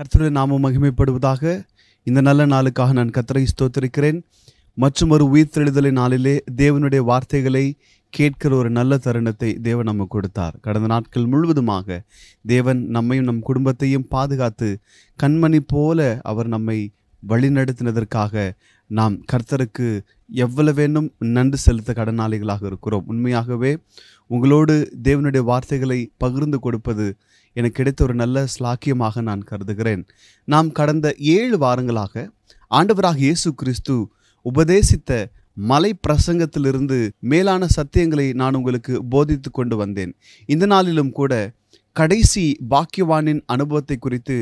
கர்த்தருடைய நாமம் மகிமைப்படுவதாக இந்த நல்ல நாளுக்காக நான் கத்தரை ஸ்தோத்திருக்கிறேன் மற்றும் ஒரு உயிர் தெளிதலை நாளிலே தேவனுடைய வார்த்தைகளை கேட்கிற ஒரு நல்ல தருணத்தை தேவன் நமக்கு கொடுத்தார் கடந்த நாட்கள் முழுவதுமாக தேவன் நம்மையும் நம் குடும்பத்தையும் பாதுகாத்து கண்மணி போல அவர் நம்மை வழிநடத்தினதற்காக நாம் கர்த்தருக்கு எவ்வளவேனும் நன்றி செலுத்த கடனாளிகளாக இருக்கிறோம் உண்மையாகவே உங்களோடு தேவனுடைய வார்த்தைகளை பகிர்ந்து கொடுப்பது எனக்கு கிடைத்த ஒரு நல்ல ஸ்லாக்கியமாக நான் கருதுகிறேன் நாம் கடந்த ஏழு வாரங்களாக ஆண்டவராக இயேசு கிறிஸ்து உபதேசித்த மலை பிரசங்கத்திலிருந்து மேலான சத்தியங்களை நான் உங்களுக்கு போதித்து கொண்டு வந்தேன் இந்த நாளிலும் கூட கடைசி பாக்கியவானின் அனுபவத்தை குறித்து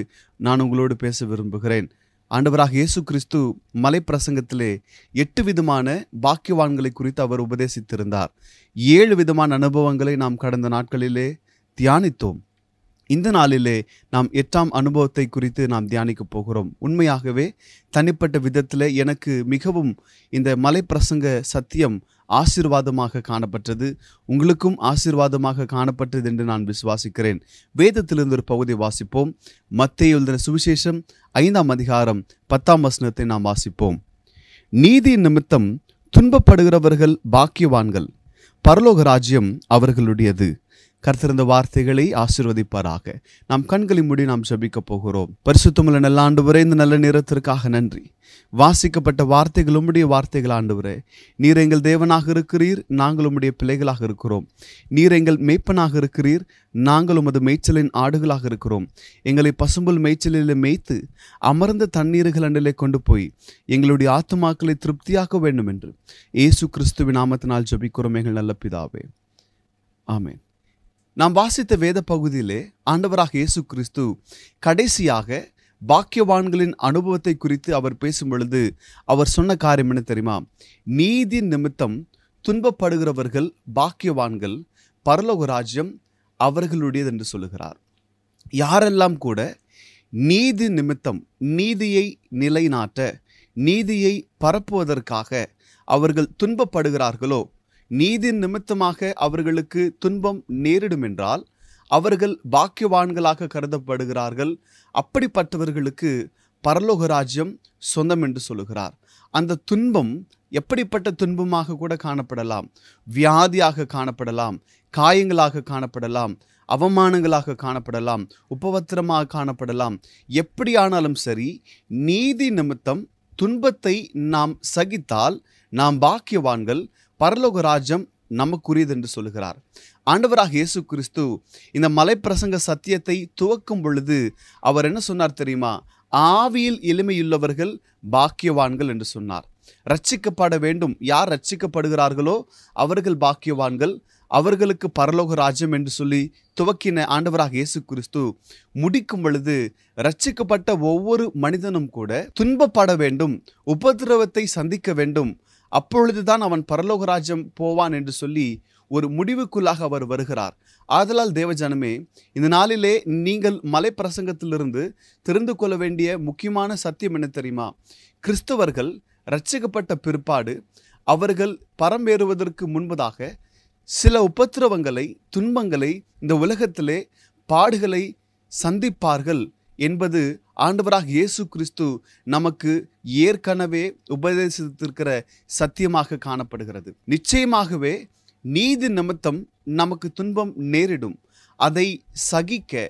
நான் உங்களோடு பேச விரும்புகிறேன் ஆண்டவராக இயேசு கிறிஸ்து மலை பிரசங்கத்திலே எட்டு விதமான பாக்கியவான்களை குறித்து அவர் உபதேசித்திருந்தார் ஏழு விதமான அனுபவங்களை நாம் கடந்த நாட்களிலே தியானித்தோம் இந்த நாளிலே நாம் எட்டாம் அனுபவத்தை குறித்து நாம் தியானிக்க போகிறோம் உண்மையாகவே தனிப்பட்ட விதத்தில் எனக்கு மிகவும் இந்த மலைப்பிரசங்க சத்தியம் ஆசீர்வாதமாக காணப்பட்டது உங்களுக்கும் ஆசீர்வாதமாக காணப்பட்டது என்று நான் விசுவாசிக்கிறேன் வேதத்திலிருந்து ஒரு பகுதி வாசிப்போம் மத்திய எழுதின சுவிசேஷம் ஐந்தாம் அதிகாரம் பத்தாம் வசனத்தை நாம் வாசிப்போம் நீதி நிமித்தம் துன்பப்படுகிறவர்கள் பாக்கியவான்கள் பரலோக ராஜ்யம் அவர்களுடையது கர்த்தருந்த வார்த்தைகளை ஆசிர்வதிப்பாராக நாம் கண்களை மூடி நாம் ஜபிக்கப் போகிறோம் பரிசுத்தமுள்ள நல்ல வரை இந்த நல்ல நேரத்திற்காக நன்றி வாசிக்கப்பட்ட வார்த்தைகள் உம்முடைய வார்த்தைகள் ஆண்டுவரே நீர் எங்கள் தேவனாக இருக்கிறீர் நாங்கள் உம்முடைய பிள்ளைகளாக இருக்கிறோம் நீர் எங்கள் மேய்ப்பனாக இருக்கிறீர் நாங்கள் உமது மேய்ச்சலின் ஆடுகளாக இருக்கிறோம் எங்களை பசும்புல் மேய்ச்சலில் மேய்த்து அமர்ந்த தண்ணீர்கள் அண்டிலே கொண்டு போய் எங்களுடைய ஆத்துமாக்களை திருப்தியாக்க வேண்டும் என்று இயேசு கிறிஸ்துவின் நாமத்தினால் ஜபிக்கிறோம் எங்கள் நல்ல பிதாவே ஆமேன் நாம் வாசித்த வேத பகுதியிலே ஆண்டவராக இயேசு கிறிஸ்து கடைசியாக பாக்கியவான்களின் அனுபவத்தை குறித்து அவர் பேசும் பொழுது அவர் சொன்ன காரியம் என்ன தெரியுமா நீதி நிமித்தம் துன்பப்படுகிறவர்கள் பாக்கியவான்கள் பரலோக ராஜ்யம் அவர்களுடையது என்று சொல்லுகிறார் யாரெல்லாம் கூட நீதி நிமித்தம் நீதியை நிலைநாட்ட நீதியை பரப்புவதற்காக அவர்கள் துன்பப்படுகிறார்களோ நீதி நிமித்தமாக அவர்களுக்கு துன்பம் நேரிடும் என்றால் அவர்கள் பாக்கியவான்களாக கருதப்படுகிறார்கள் அப்படிப்பட்டவர்களுக்கு பரலோக ராஜ்யம் சொந்தம் என்று சொல்லுகிறார் அந்த துன்பம் எப்படிப்பட்ட துன்பமாக கூட காணப்படலாம் வியாதியாக காணப்படலாம் காயங்களாக காணப்படலாம் அவமானங்களாக காணப்படலாம் உபவத்திரமாக காணப்படலாம் எப்படியானாலும் சரி நீதி நிமித்தம் துன்பத்தை நாம் சகித்தால் நாம் பாக்கியவான்கள் பரலோக ராஜ்யம் நமக்குரியது என்று சொல்லுகிறார் ஆண்டவராக இயேசு கிறிஸ்து இந்த மலைப்பிரசங்க சத்தியத்தை துவக்கும் பொழுது அவர் என்ன சொன்னார் தெரியுமா ஆவியில் எளிமையுள்ளவர்கள் பாக்கியவான்கள் என்று சொன்னார் ரட்சிக்கப்பட வேண்டும் யார் ரட்சிக்கப்படுகிறார்களோ அவர்கள் பாக்கியவான்கள் அவர்களுக்கு பரலோக ராஜ்யம் என்று சொல்லி துவக்கின ஆண்டவராக இயேசு கிறிஸ்து முடிக்கும் பொழுது ரட்சிக்கப்பட்ட ஒவ்வொரு மனிதனும் கூட துன்பப்பட வேண்டும் உபதிரவத்தை சந்திக்க வேண்டும் அப்பொழுதுதான் அவன் பரலோக ராஜ்யம் போவான் என்று சொல்லி ஒரு முடிவுக்குள்ளாக அவர் வருகிறார் ஆதலால் தேவஜனமே இந்த நாளிலே நீங்கள் மலை பிரசங்கத்திலிருந்து தெரிந்து கொள்ள வேண்டிய முக்கியமான சத்தியம் என்ன தெரியுமா கிறிஸ்தவர்கள் ரட்சிக்கப்பட்ட பிற்பாடு அவர்கள் பரம்பேறுவதற்கு முன்பதாக சில உபத்திரவங்களை துன்பங்களை இந்த உலகத்திலே பாடுகளை சந்திப்பார்கள் என்பது ஆண்டவராக இயேசு கிறிஸ்து நமக்கு ஏற்கனவே உபதேசித்திருக்கிற சத்தியமாக காணப்படுகிறது நிச்சயமாகவே நீதி நிமித்தம் நமக்கு துன்பம் நேரிடும் அதை சகிக்க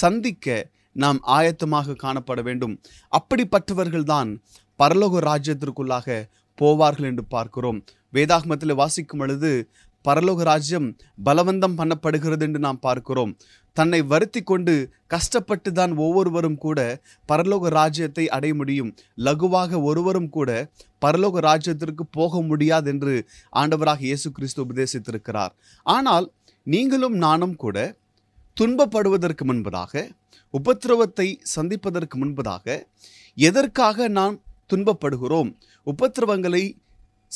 சந்திக்க நாம் ஆயத்தமாக காணப்பட வேண்டும் அப்படிப்பட்டவர்கள்தான் பரலோக ராஜ்யத்திற்குள்ளாக போவார்கள் என்று பார்க்கிறோம் வேதாகமத்தில் வாசிக்கும் பொழுது பரலோக ராஜ்யம் பலவந்தம் பண்ணப்படுகிறது என்று நாம் பார்க்கிறோம் தன்னை வருத்தி கொண்டு கஷ்டப்பட்டு தான் ஒவ்வொருவரும் கூட பரலோக ராஜ்யத்தை அடைய முடியும் லகுவாக ஒருவரும் கூட பரலோக ராஜ்யத்திற்கு போக முடியாது என்று ஆண்டவராக இயேசு கிறிஸ்து உபதேசித்திருக்கிறார் ஆனால் நீங்களும் நானும் கூட துன்பப்படுவதற்கு முன்பதாக உபத்திரவத்தை சந்திப்பதற்கு முன்பதாக எதற்காக நாம் துன்பப்படுகிறோம் உபத்திரவங்களை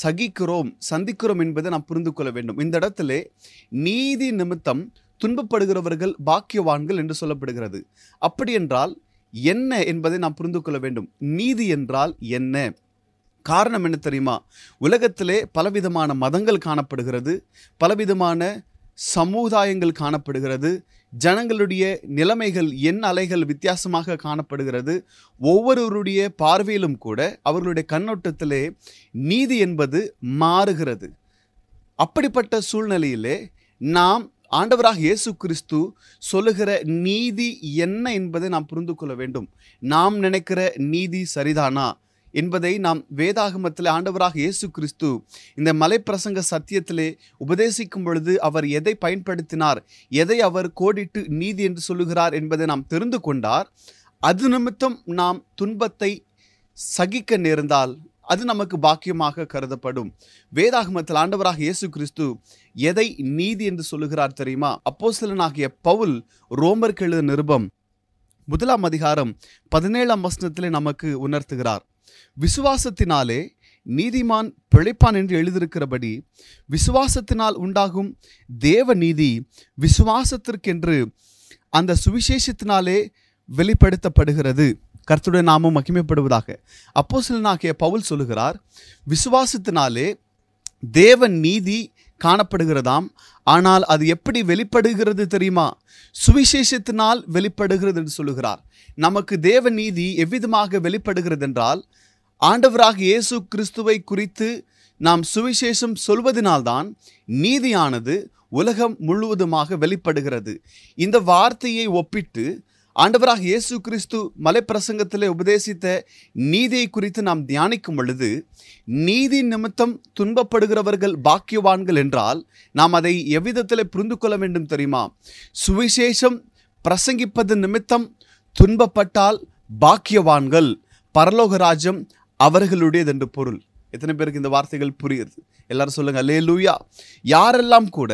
சகிக்கிறோம் சந்திக்கிறோம் என்பதை நாம் புரிந்து கொள்ள வேண்டும் இந்த இடத்துல நீதி நிமித்தம் துன்பப்படுகிறவர்கள் பாக்கியவான்கள் என்று சொல்லப்படுகிறது அப்படி என்றால் என்ன என்பதை நாம் புரிந்து கொள்ள வேண்டும் நீதி என்றால் என்ன காரணம் என்ன தெரியுமா உலகத்திலே பலவிதமான மதங்கள் காணப்படுகிறது பலவிதமான சமுதாயங்கள் காணப்படுகிறது ஜனங்களுடைய நிலைமைகள் எண் அலைகள் வித்தியாசமாக காணப்படுகிறது ஒவ்வொருவருடைய பார்வையிலும் கூட அவர்களுடைய கண்ணோட்டத்திலே நீதி என்பது மாறுகிறது அப்படிப்பட்ட சூழ்நிலையிலே நாம் ஆண்டவராக இயேசு கிறிஸ்து சொல்லுகிற நீதி என்ன என்பதை நாம் புரிந்து கொள்ள வேண்டும் நாம் நினைக்கிற நீதி சரிதானா என்பதை நாம் வேதாகமத்தில் ஆண்டவராக இயேசு கிறிஸ்து இந்த மலைப்பிரசங்க சத்தியத்திலே உபதேசிக்கும் பொழுது அவர் எதை பயன்படுத்தினார் எதை அவர் கோடிட்டு நீதி என்று சொல்லுகிறார் என்பதை நாம் தெரிந்து கொண்டார் அது நிமித்தம் நாம் துன்பத்தை சகிக்க நேர்ந்தால் அது நமக்கு பாக்கியமாக கருதப்படும் வேதாகமத்தில் ஆண்டவராக இயேசு கிறிஸ்து எதை நீதி என்று சொல்லுகிறார் தெரியுமா அப்போ சிலனாகிய பவுல் ரோமர் கெழுத நிருபம் முதலாம் அதிகாரம் பதினேழாம் வசனத்திலே நமக்கு உணர்த்துகிறார் விசுவாசத்தினாலே நீதிமான் பிழைப்பான் என்று எழுதியிருக்கிறபடி விசுவாசத்தினால் உண்டாகும் தேவ நீதி விசுவாசத்திற்கென்று அந்த சுவிசேஷத்தினாலே வெளிப்படுத்தப்படுகிறது கர்த்தருடைய நாமம் மகிமைப்படுவதாக அப்போ சிலனாகிய பவுல் சொல்லுகிறார் விசுவாசத்தினாலே தேவன் நீதி காணப்படுகிறதாம் ஆனால் அது எப்படி வெளிப்படுகிறது தெரியுமா சுவிசேஷத்தினால் வெளிப்படுகிறது என்று சொல்லுகிறார் நமக்கு தேவ நீதி எவ்விதமாக வெளிப்படுகிறது என்றால் ஆண்டவராக இயேசு கிறிஸ்துவை குறித்து நாம் சுவிசேஷம் சொல்வதனால்தான் நீதியானது உலகம் முழுவதுமாக வெளிப்படுகிறது இந்த வார்த்தையை ஒப்பிட்டு ஆண்டவராக இயேசு கிறிஸ்து மலைப்பிரசங்கத்தில் உபதேசித்த நீதியை குறித்து நாம் தியானிக்கும் பொழுது நீதி நிமித்தம் துன்பப்படுகிறவர்கள் பாக்கியவான்கள் என்றால் நாம் அதை எவ்விதத்தில் புரிந்து கொள்ள வேண்டும் தெரியுமா சுவிசேஷம் பிரசங்கிப்பது நிமித்தம் துன்பப்பட்டால் பாக்கியவான்கள் பரலோகராஜம் அவர்களுடையது என்று பொருள் எத்தனை பேருக்கு இந்த வார்த்தைகள் புரியுது எல்லாரும் சொல்லுங்கள் லே லூயா யாரெல்லாம் கூட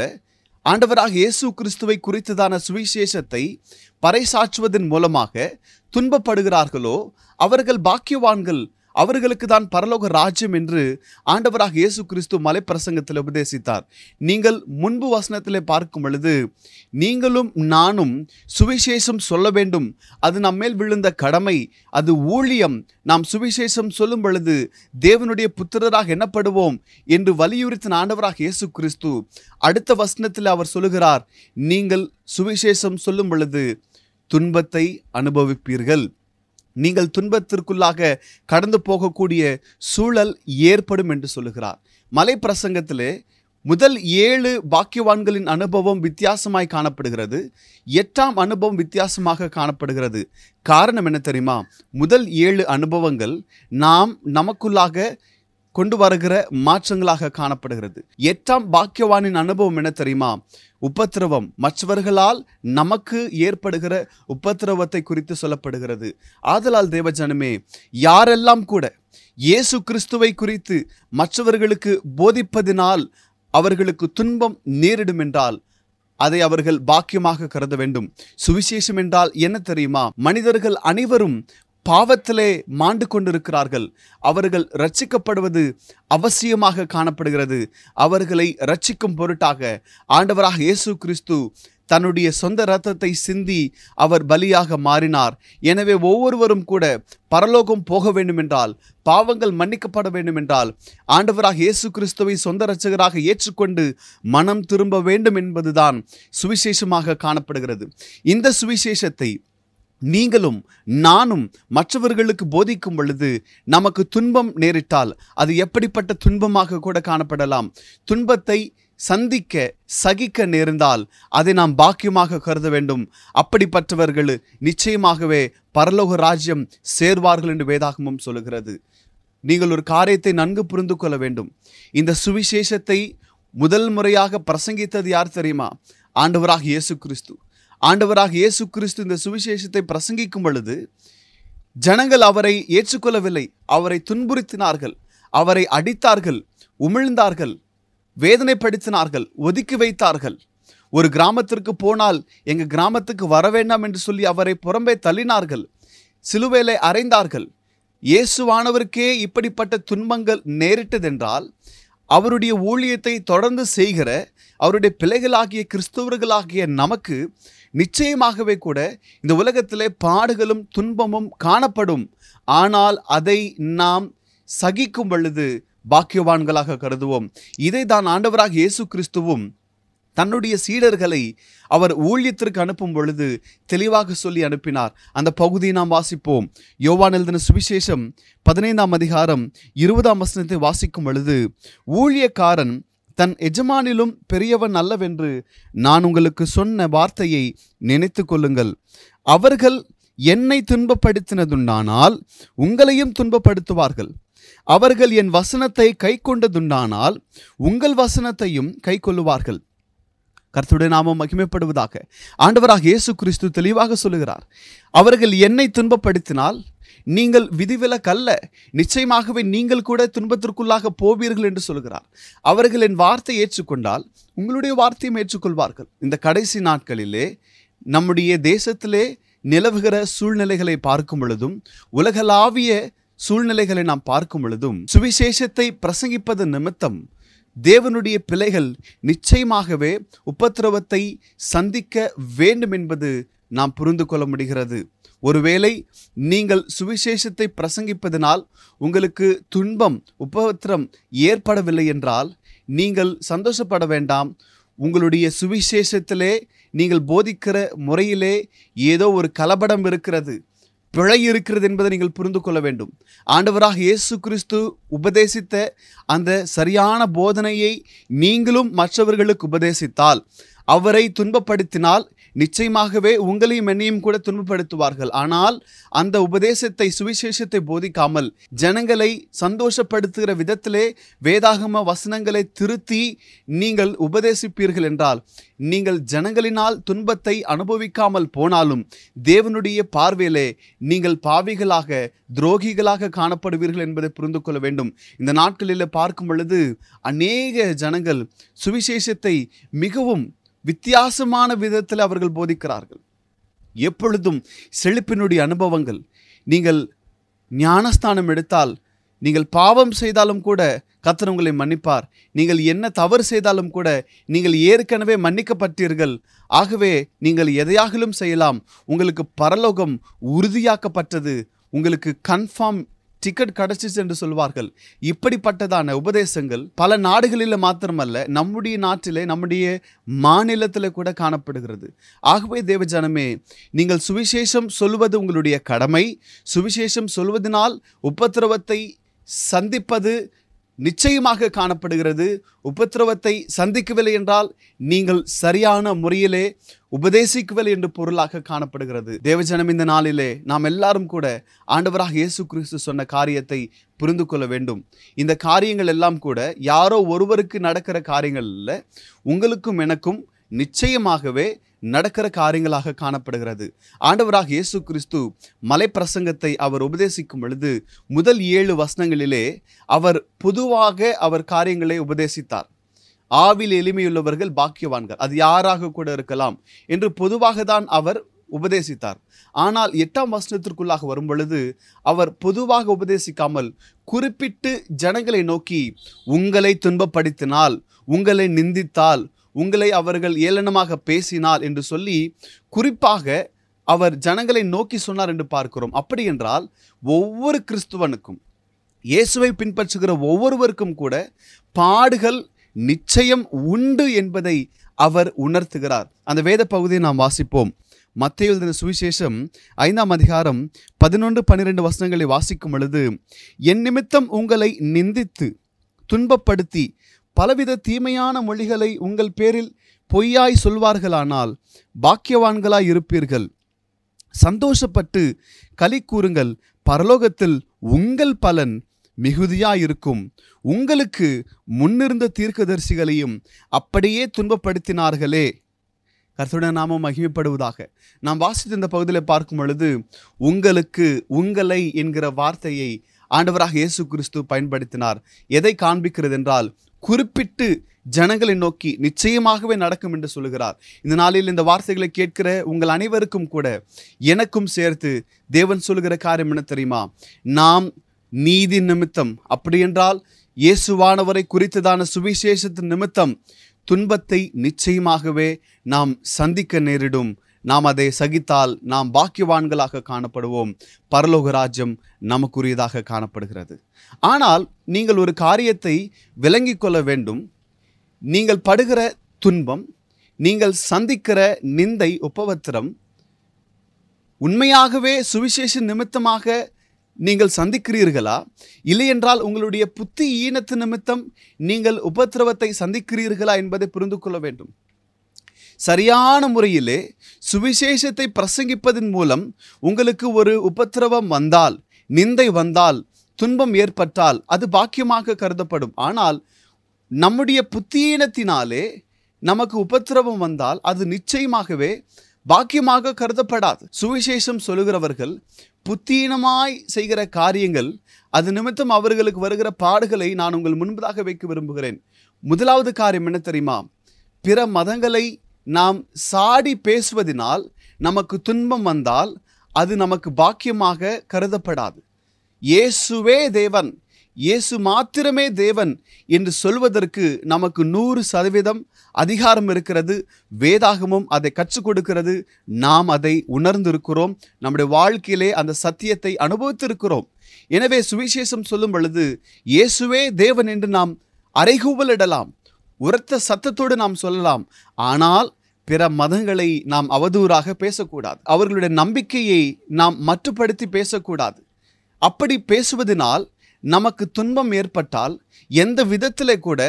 ஆண்டவராக இயேசு கிறிஸ்துவை குறித்ததான சுவிசேஷத்தை பறைசாற்றுவதன் மூலமாக துன்பப்படுகிறார்களோ அவர்கள் பாக்கியவான்கள் அவர்களுக்கு தான் பரலோக ராஜ்யம் என்று ஆண்டவராக இயேசு கிறிஸ்து மலைப்பிரசங்கத்தில் உபதேசித்தார் நீங்கள் முன்பு வசனத்தில் பார்க்கும் பொழுது நீங்களும் நானும் சுவிசேஷம் சொல்ல வேண்டும் அது நம்ம மேல் விழுந்த கடமை அது ஊழியம் நாம் சுவிசேஷம் சொல்லும் பொழுது தேவனுடைய புத்திரராக எண்ணப்படுவோம் என்று வலியுறுத்தின ஆண்டவராக இயேசு கிறிஸ்து அடுத்த வசனத்தில் அவர் சொல்லுகிறார் நீங்கள் சுவிசேஷம் சொல்லும் பொழுது துன்பத்தை அனுபவிப்பீர்கள் நீங்கள் துன்பத்திற்குள்ளாக கடந்து போகக்கூடிய சூழல் ஏற்படும் என்று சொல்லுகிறார் மலை பிரசங்கத்தில் முதல் ஏழு பாக்கியவான்களின் அனுபவம் வித்தியாசமாய் காணப்படுகிறது எட்டாம் அனுபவம் வித்தியாசமாக காணப்படுகிறது காரணம் என்ன தெரியுமா முதல் ஏழு அனுபவங்கள் நாம் நமக்குள்ளாக கொண்டு வருகிற மாற்றங்களாக காணப்படுகிறது எட்டாம் பாக்கியவானின் அனுபவம் என்ன தெரியுமா உபத்திரவம் மற்றவர்களால் நமக்கு ஏற்படுகிற உபத்திரவத்தை குறித்து சொல்லப்படுகிறது ஆதலால் தேவஜனமே யாரெல்லாம் கூட இயேசு கிறிஸ்துவை குறித்து மற்றவர்களுக்கு போதிப்பதினால் அவர்களுக்கு துன்பம் நேரிடும் என்றால் அதை அவர்கள் பாக்கியமாக கருத வேண்டும் சுவிசேஷம் என்றால் என்ன தெரியுமா மனிதர்கள் அனைவரும் பாவத்திலே மாண்டு கொண்டிருக்கிறார்கள் அவர்கள் ரட்சிக்கப்படுவது அவசியமாக காணப்படுகிறது அவர்களை ரட்சிக்கும் பொருட்டாக ஆண்டவராக இயேசு கிறிஸ்து தன்னுடைய சொந்த இரத்தத்தை சிந்தி அவர் பலியாக மாறினார் எனவே ஒவ்வொருவரும் கூட பரலோகம் போக வேண்டுமென்றால் பாவங்கள் மன்னிக்கப்பட வேண்டுமென்றால் ஆண்டவராக இயேசு கிறிஸ்துவை சொந்த ரட்சகராக ஏற்றுக்கொண்டு மனம் திரும்ப வேண்டும் என்பதுதான் சுவிசேஷமாக காணப்படுகிறது இந்த சுவிசேஷத்தை நீங்களும் நானும் மற்றவர்களுக்கு போதிக்கும் பொழுது நமக்கு துன்பம் நேரிட்டால் அது எப்படிப்பட்ட துன்பமாக கூட காணப்படலாம் துன்பத்தை சந்திக்க சகிக்க நேர்ந்தால் அதை நாம் பாக்கியமாக கருத வேண்டும் அப்படிப்பட்டவர்கள் நிச்சயமாகவே பரலோக ராஜ்யம் சேர்வார்கள் என்று வேதாகமும் சொல்லுகிறது நீங்கள் ஒரு காரியத்தை நன்கு புரிந்து கொள்ள வேண்டும் இந்த சுவிசேஷத்தை முதல் முறையாக பிரசங்கித்தது யார் தெரியுமா ஆண்டவராக இயேசு கிறிஸ்து ஆண்டவராக இயேசு கிறிஸ்து இந்த சுவிசேஷத்தை பிரசங்கிக்கும் பொழுது ஜனங்கள் அவரை ஏற்றுக்கொள்ளவில்லை அவரை துன்புறுத்தினார்கள் அவரை அடித்தார்கள் உமிழ்ந்தார்கள் வேதனைப்படுத்தினார்கள் ஒதுக்கி வைத்தார்கள் ஒரு கிராமத்திற்கு போனால் எங்கள் கிராமத்துக்கு வர வேண்டாம் என்று சொல்லி அவரை புறம்பே தள்ளினார்கள் சிலுவேலை அறைந்தார்கள் இயேசுவானவருக்கே இப்படிப்பட்ட துன்பங்கள் நேரிட்டதென்றால் அவருடைய ஊழியத்தை தொடர்ந்து செய்கிற அவருடைய பிள்ளைகளாகிய கிறிஸ்தவர்களாகிய நமக்கு நிச்சயமாகவே கூட இந்த உலகத்திலே பாடுகளும் துன்பமும் காணப்படும் ஆனால் அதை நாம் சகிக்கும் பொழுது பாக்கியவான்களாக கருதுவோம் இதை தான் ஆண்டவராக இயேசு கிறிஸ்துவும் தன்னுடைய சீடர்களை அவர் ஊழியத்திற்கு அனுப்பும் பொழுது தெளிவாக சொல்லி அனுப்பினார் அந்த பகுதியை நாம் வாசிப்போம் யோவான் எழுதின சுவிசேஷம் பதினைந்தாம் அதிகாரம் இருபதாம் வசனத்தை வாசிக்கும் பொழுது ஊழியக்காரன் தன் எஜமானிலும் பெரியவன் அல்லவென்று நான் உங்களுக்கு சொன்ன வார்த்தையை நினைத்து கொள்ளுங்கள் அவர்கள் என்னை துன்பப்படுத்தினதுண்டானால் உங்களையும் துன்பப்படுத்துவார்கள் அவர்கள் என் வசனத்தை கை கொண்டதுண்டானால் உங்கள் வசனத்தையும் கை கொள்ளுவார்கள் கர்த்துடைய நாமம் மகிமைப்படுவதாக ஆண்டவராக இயேசு கிறிஸ்து தெளிவாக சொல்லுகிறார் அவர்கள் என்னை துன்பப்படுத்தினால் நீங்கள் விதிவிலக்கல்ல நிச்சயமாகவே நீங்கள் கூட துன்பத்திற்குள்ளாக போவீர்கள் என்று சொல்கிறார் அவர்கள் என் வார்த்தை ஏற்றுக்கொண்டால் உங்களுடைய வார்த்தையும் ஏற்றுக்கொள்வார்கள் இந்த கடைசி நாட்களிலே நம்முடைய தேசத்திலே நிலவுகிற சூழ்நிலைகளை பார்க்கும் பொழுதும் உலகளாவிய சூழ்நிலைகளை நாம் பார்க்கும் பொழுதும் சுவிசேஷத்தை பிரசங்கிப்பது நிமித்தம் தேவனுடைய பிள்ளைகள் நிச்சயமாகவே உபத்திரவத்தை சந்திக்க வேண்டும் என்பது நாம் புரிந்து கொள்ள முடிகிறது ஒருவேளை நீங்கள் சுவிசேஷத்தை பிரசங்கிப்பதனால் உங்களுக்கு துன்பம் உபத்திரம் ஏற்படவில்லை என்றால் நீங்கள் சந்தோஷப்பட வேண்டாம் உங்களுடைய சுவிசேஷத்திலே நீங்கள் போதிக்கிற முறையிலே ஏதோ ஒரு கலபடம் இருக்கிறது பிழை இருக்கிறது என்பதை நீங்கள் புரிந்து கொள்ள வேண்டும் ஆண்டவராக இயேசு கிறிஸ்து உபதேசித்த அந்த சரியான போதனையை நீங்களும் மற்றவர்களுக்கு உபதேசித்தால் அவரை துன்பப்படுத்தினால் நிச்சயமாகவே உங்களையும் என்னையும் கூட துன்பப்படுத்துவார்கள் ஆனால் அந்த உபதேசத்தை சுவிசேஷத்தை போதிக்காமல் ஜனங்களை சந்தோஷப்படுத்துகிற விதத்திலே வேதாகம வசனங்களை திருத்தி நீங்கள் உபதேசிப்பீர்கள் என்றால் நீங்கள் ஜனங்களினால் துன்பத்தை அனுபவிக்காமல் போனாலும் தேவனுடைய பார்வையிலே நீங்கள் பாவிகளாக துரோகிகளாக காணப்படுவீர்கள் என்பதை புரிந்து கொள்ள வேண்டும் இந்த நாட்களில் பார்க்கும் பொழுது அநேக ஜனங்கள் சுவிசேஷத்தை மிகவும் வித்தியாசமான விதத்தில் அவர்கள் போதிக்கிறார்கள் எப்பொழுதும் செழிப்பினுடைய அனுபவங்கள் நீங்கள் ஞானஸ்தானம் எடுத்தால் நீங்கள் பாவம் செய்தாலும் கூட கத்தர் உங்களை மன்னிப்பார் நீங்கள் என்ன தவறு செய்தாலும் கூட நீங்கள் ஏற்கனவே மன்னிக்கப்பட்டீர்கள் ஆகவே நீங்கள் எதையாகிலும் செய்யலாம் உங்களுக்கு பரலோகம் உறுதியாக்கப்பட்டது உங்களுக்கு கன்ஃபார்ம் டிக்கெட் கிடைச்சிச்சு என்று சொல்வார்கள் இப்படிப்பட்டதான உபதேசங்கள் பல நாடுகளில் மாத்திரமல்ல நம்முடைய நாட்டிலே நம்முடைய மாநிலத்தில் கூட காணப்படுகிறது ஆகவே தேவஜனமே நீங்கள் சுவிசேஷம் சொல்வது உங்களுடைய கடமை சுவிசேஷம் சொல்வதனால் உபத்திரவத்தை சந்திப்பது நிச்சயமாக காணப்படுகிறது உபத்திரவத்தை சந்திக்கவில்லை என்றால் நீங்கள் சரியான முறையிலே உபதேசிக்கவில்லை என்று பொருளாக காணப்படுகிறது தேவஜனம் இந்த நாளிலே நாம் எல்லாரும் கூட ஆண்டவராக இயேசு கிறிஸ்து சொன்ன காரியத்தை புரிந்து கொள்ள வேண்டும் இந்த காரியங்கள் எல்லாம் கூட யாரோ ஒருவருக்கு நடக்கிற காரியங்கள் இல்லை உங்களுக்கும் எனக்கும் நிச்சயமாகவே நடக்கிற காரியங்களாக காணப்படுகிறது ஆண்டவராக இயேசு கிறிஸ்து மலை பிரசங்கத்தை அவர் உபதேசிக்கும் பொழுது முதல் ஏழு வசனங்களிலே அவர் பொதுவாக அவர் காரியங்களை உபதேசித்தார் ஆவில் எளிமையுள்ளவர்கள் பாக்கியவான்கள் அது யாராக கூட இருக்கலாம் என்று பொதுவாக தான் அவர் உபதேசித்தார் ஆனால் எட்டாம் வசனத்திற்குள்ளாக வரும் பொழுது அவர் பொதுவாக உபதேசிக்காமல் குறிப்பிட்டு ஜனங்களை நோக்கி உங்களை துன்பப்படுத்தினால் உங்களை நிந்தித்தால் உங்களை அவர்கள் ஏளனமாக பேசினால் என்று சொல்லி குறிப்பாக அவர் ஜனங்களை நோக்கி சொன்னார் என்று பார்க்கிறோம் அப்படி என்றால் ஒவ்வொரு கிறிஸ்துவனுக்கும் இயேசுவை பின்பற்றுகிற ஒவ்வொருவருக்கும் கூட பாடுகள் நிச்சயம் உண்டு என்பதை அவர் உணர்த்துகிறார் அந்த வேத பகுதியை நாம் வாசிப்போம் மத்திய சுவிசேஷம் ஐந்தாம் அதிகாரம் பதினொன்று பன்னிரெண்டு வசனங்களை வாசிக்கும் பொழுது என் நிமித்தம் உங்களை நிந்தித்து துன்பப்படுத்தி பலவித தீமையான மொழிகளை உங்கள் பேரில் பொய்யாய் சொல்வார்களானால் பாக்கியவான்களாய் இருப்பீர்கள் சந்தோஷப்பட்டு களி கூறுங்கள் பரலோகத்தில் உங்கள் பலன் மிகுதியாயிருக்கும் உங்களுக்கு முன்னிருந்த தீர்க்கதரிசிகளையும் அப்படியே துன்பப்படுத்தினார்களே கர்த்தருடைய நாமம் மகிமைப்படுவதாக நாம் வாசித்த இந்த பகுதியில் பார்க்கும் பொழுது உங்களுக்கு உங்களை என்கிற வார்த்தையை ஆண்டவராக இயேசு கிறிஸ்து பயன்படுத்தினார் எதை காண்பிக்கிறது என்றால் குறிப்பிட்டு ஜனங்களை நோக்கி நிச்சயமாகவே நடக்கும் என்று சொல்லுகிறார் இந்த நாளில் இந்த வார்த்தைகளை கேட்கிற உங்கள் அனைவருக்கும் கூட எனக்கும் சேர்த்து தேவன் சொல்லுகிற காரியம் என்ன தெரியுமா நாம் நீதி நிமித்தம் அப்படி என்றால் இயேசுவானவரை குறித்ததான சுவிசேஷத்தின் நிமித்தம் துன்பத்தை நிச்சயமாகவே நாம் சந்திக்க நேரிடும் நாம் அதை சகித்தால் நாம் பாக்கியவான்களாக காணப்படுவோம் பரலோக ராஜ்யம் நமக்குரியதாக காணப்படுகிறது ஆனால் நீங்கள் ஒரு காரியத்தை விளங்கி கொள்ள வேண்டும் நீங்கள் படுகிற துன்பம் நீங்கள் சந்திக்கிற நிந்தை உபவத்திரம் உண்மையாகவே சுவிசேஷ நிமித்தமாக நீங்கள் சந்திக்கிறீர்களா இல்லையென்றால் உங்களுடைய புத்தி ஈனத்து நிமித்தம் நீங்கள் உபத்திரவத்தை சந்திக்கிறீர்களா என்பதை புரிந்து கொள்ள வேண்டும் சரியான முறையிலே சுவிசேஷத்தை பிரசங்கிப்பதன் மூலம் உங்களுக்கு ஒரு உபத்திரவம் வந்தால் நிந்தை வந்தால் துன்பம் ஏற்பட்டால் அது பாக்கியமாக கருதப்படும் ஆனால் நம்முடைய புத்தீனத்தினாலே நமக்கு உபத்திரவம் வந்தால் அது நிச்சயமாகவே பாக்கியமாக கருதப்படாது சுவிசேஷம் சொல்லுகிறவர்கள் புத்தீனமாய் செய்கிற காரியங்கள் அது நிமித்தம் அவர்களுக்கு வருகிற பாடுகளை நான் உங்கள் முன்பதாக வைக்க விரும்புகிறேன் முதலாவது காரியம் என்ன தெரியுமா பிற மதங்களை நாம் சாடி பேசுவதினால் நமக்கு துன்பம் வந்தால் அது நமக்கு பாக்கியமாக கருதப்படாது இயேசுவே தேவன் இயேசு மாத்திரமே தேவன் என்று சொல்வதற்கு நமக்கு நூறு சதவீதம் அதிகாரம் இருக்கிறது வேதாகமும் அதை கற்றுக் கொடுக்கிறது நாம் அதை உணர்ந்திருக்கிறோம் நம்முடைய வாழ்க்கையிலே அந்த சத்தியத்தை அனுபவித்திருக்கிறோம் எனவே சுவிசேஷம் சொல்லும் பொழுது இயேசுவே தேவன் என்று நாம் அறைகூவலிடலாம் உரத்த சத்தத்தோடு நாம் சொல்லலாம் ஆனால் பிற மதங்களை நாம் அவதூறாக பேசக்கூடாது அவர்களுடைய நம்பிக்கையை நாம் மட்டுப்படுத்தி பேசக்கூடாது அப்படி பேசுவதனால் நமக்கு துன்பம் ஏற்பட்டால் எந்த விதத்தில் கூட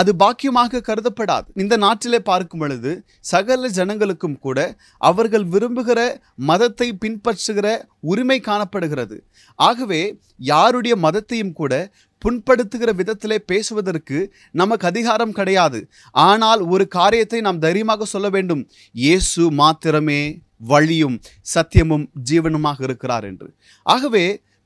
அது பாக்கியமாக கருதப்படாது இந்த நாட்டிலே பார்க்கும் பொழுது சகல ஜனங்களுக்கும் கூட அவர்கள் விரும்புகிற மதத்தை பின்பற்றுகிற உரிமை காணப்படுகிறது ஆகவே யாருடைய மதத்தையும் கூட புண்படுத்துகிற விதத்திலே பேசுவதற்கு நமக்கு அதிகாரம் கிடையாது ஆனால் ஒரு காரியத்தை நாம் தைரியமாக சொல்ல வேண்டும் இயேசு மாத்திரமே வழியும் சத்தியமும் ஜீவனுமாக இருக்கிறார் என்று ஆகவே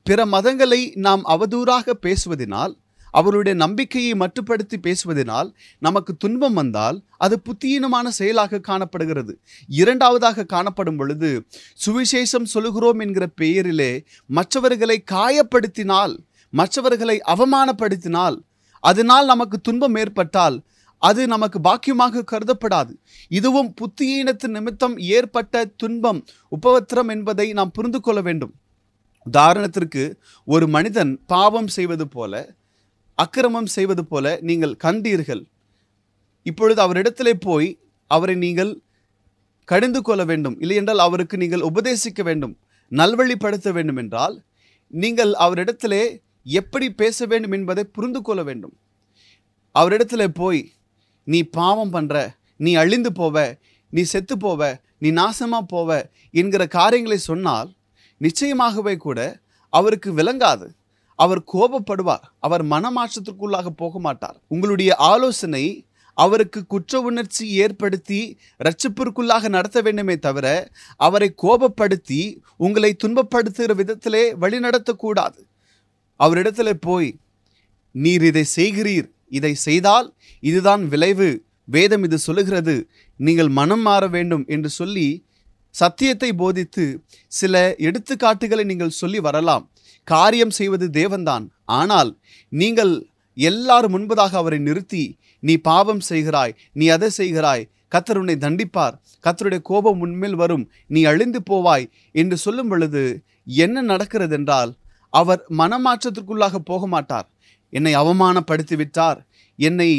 பிற மதங்களை நாம் அவதூறாக பேசுவதனால் அவருடைய நம்பிக்கையை மட்டுப்படுத்தி பேசுவதனால் நமக்கு துன்பம் வந்தால் அது புத்தியீனமான செயலாக காணப்படுகிறது இரண்டாவதாக காணப்படும் பொழுது சுவிசேஷம் சொல்லுகிறோம் என்கிற பெயரிலே மற்றவர்களை காயப்படுத்தினால் மற்றவர்களை அவமானப்படுத்தினால் அதனால் நமக்கு துன்பம் ஏற்பட்டால் அது நமக்கு பாக்கியமாக கருதப்படாது இதுவும் புத்தியீனத்து நிமித்தம் ஏற்பட்ட துன்பம் உபவத்திரம் என்பதை நாம் புரிந்து கொள்ள வேண்டும் உதாரணத்திற்கு ஒரு மனிதன் பாவம் செய்வது போல அக்கிரமம் செய்வது போல நீங்கள் கண்டீர்கள் இப்பொழுது அவரிடத்திலே போய் அவரை நீங்கள் கடிந்து கொள்ள வேண்டும் இல்லையென்றால் அவருக்கு நீங்கள் உபதேசிக்க வேண்டும் நல்வழிப்படுத்த வேண்டும் என்றால் நீங்கள் அவரிடத்திலே எப்படி பேச வேண்டும் என்பதை புரிந்து கொள்ள வேண்டும் அவரிடத்துல போய் நீ பாவம் பண்ணுற நீ அழிந்து போவ நீ செத்து போவ நீ நாசமாக போவ என்கிற காரியங்களை சொன்னால் நிச்சயமாகவே கூட அவருக்கு விளங்காது அவர் கோபப்படுவார் அவர் மனமாற்றத்திற்குள்ளாக போக மாட்டார் உங்களுடைய ஆலோசனை அவருக்கு குற்ற உணர்ச்சி ஏற்படுத்தி ரட்சிப்பிற்குள்ளாக நடத்த வேண்டுமே தவிர அவரை கோபப்படுத்தி உங்களை துன்பப்படுத்துகிற விதத்திலே வழிநடத்தக்கூடாது அவரிடத்துல போய் நீர் இதை செய்கிறீர் இதை செய்தால் இதுதான் விளைவு வேதம் இது சொல்லுகிறது நீங்கள் மனம் மாற வேண்டும் என்று சொல்லி சத்தியத்தை போதித்து சில எடுத்துக்காட்டுகளை நீங்கள் சொல்லி வரலாம் காரியம் செய்வது தேவன்தான் ஆனால் நீங்கள் எல்லாரும் முன்பதாக அவரை நிறுத்தி நீ பாவம் செய்கிறாய் நீ அதை செய்கிறாய் கத்தர் உன்னை தண்டிப்பார் கத்தருடைய கோபம் உண்மையில் வரும் நீ அழிந்து போவாய் என்று சொல்லும் பொழுது என்ன நடக்கிறது என்றால் அவர் மனமாற்றத்திற்குள்ளாக போக மாட்டார் என்னை அவமானப்படுத்தி விட்டார் என்னை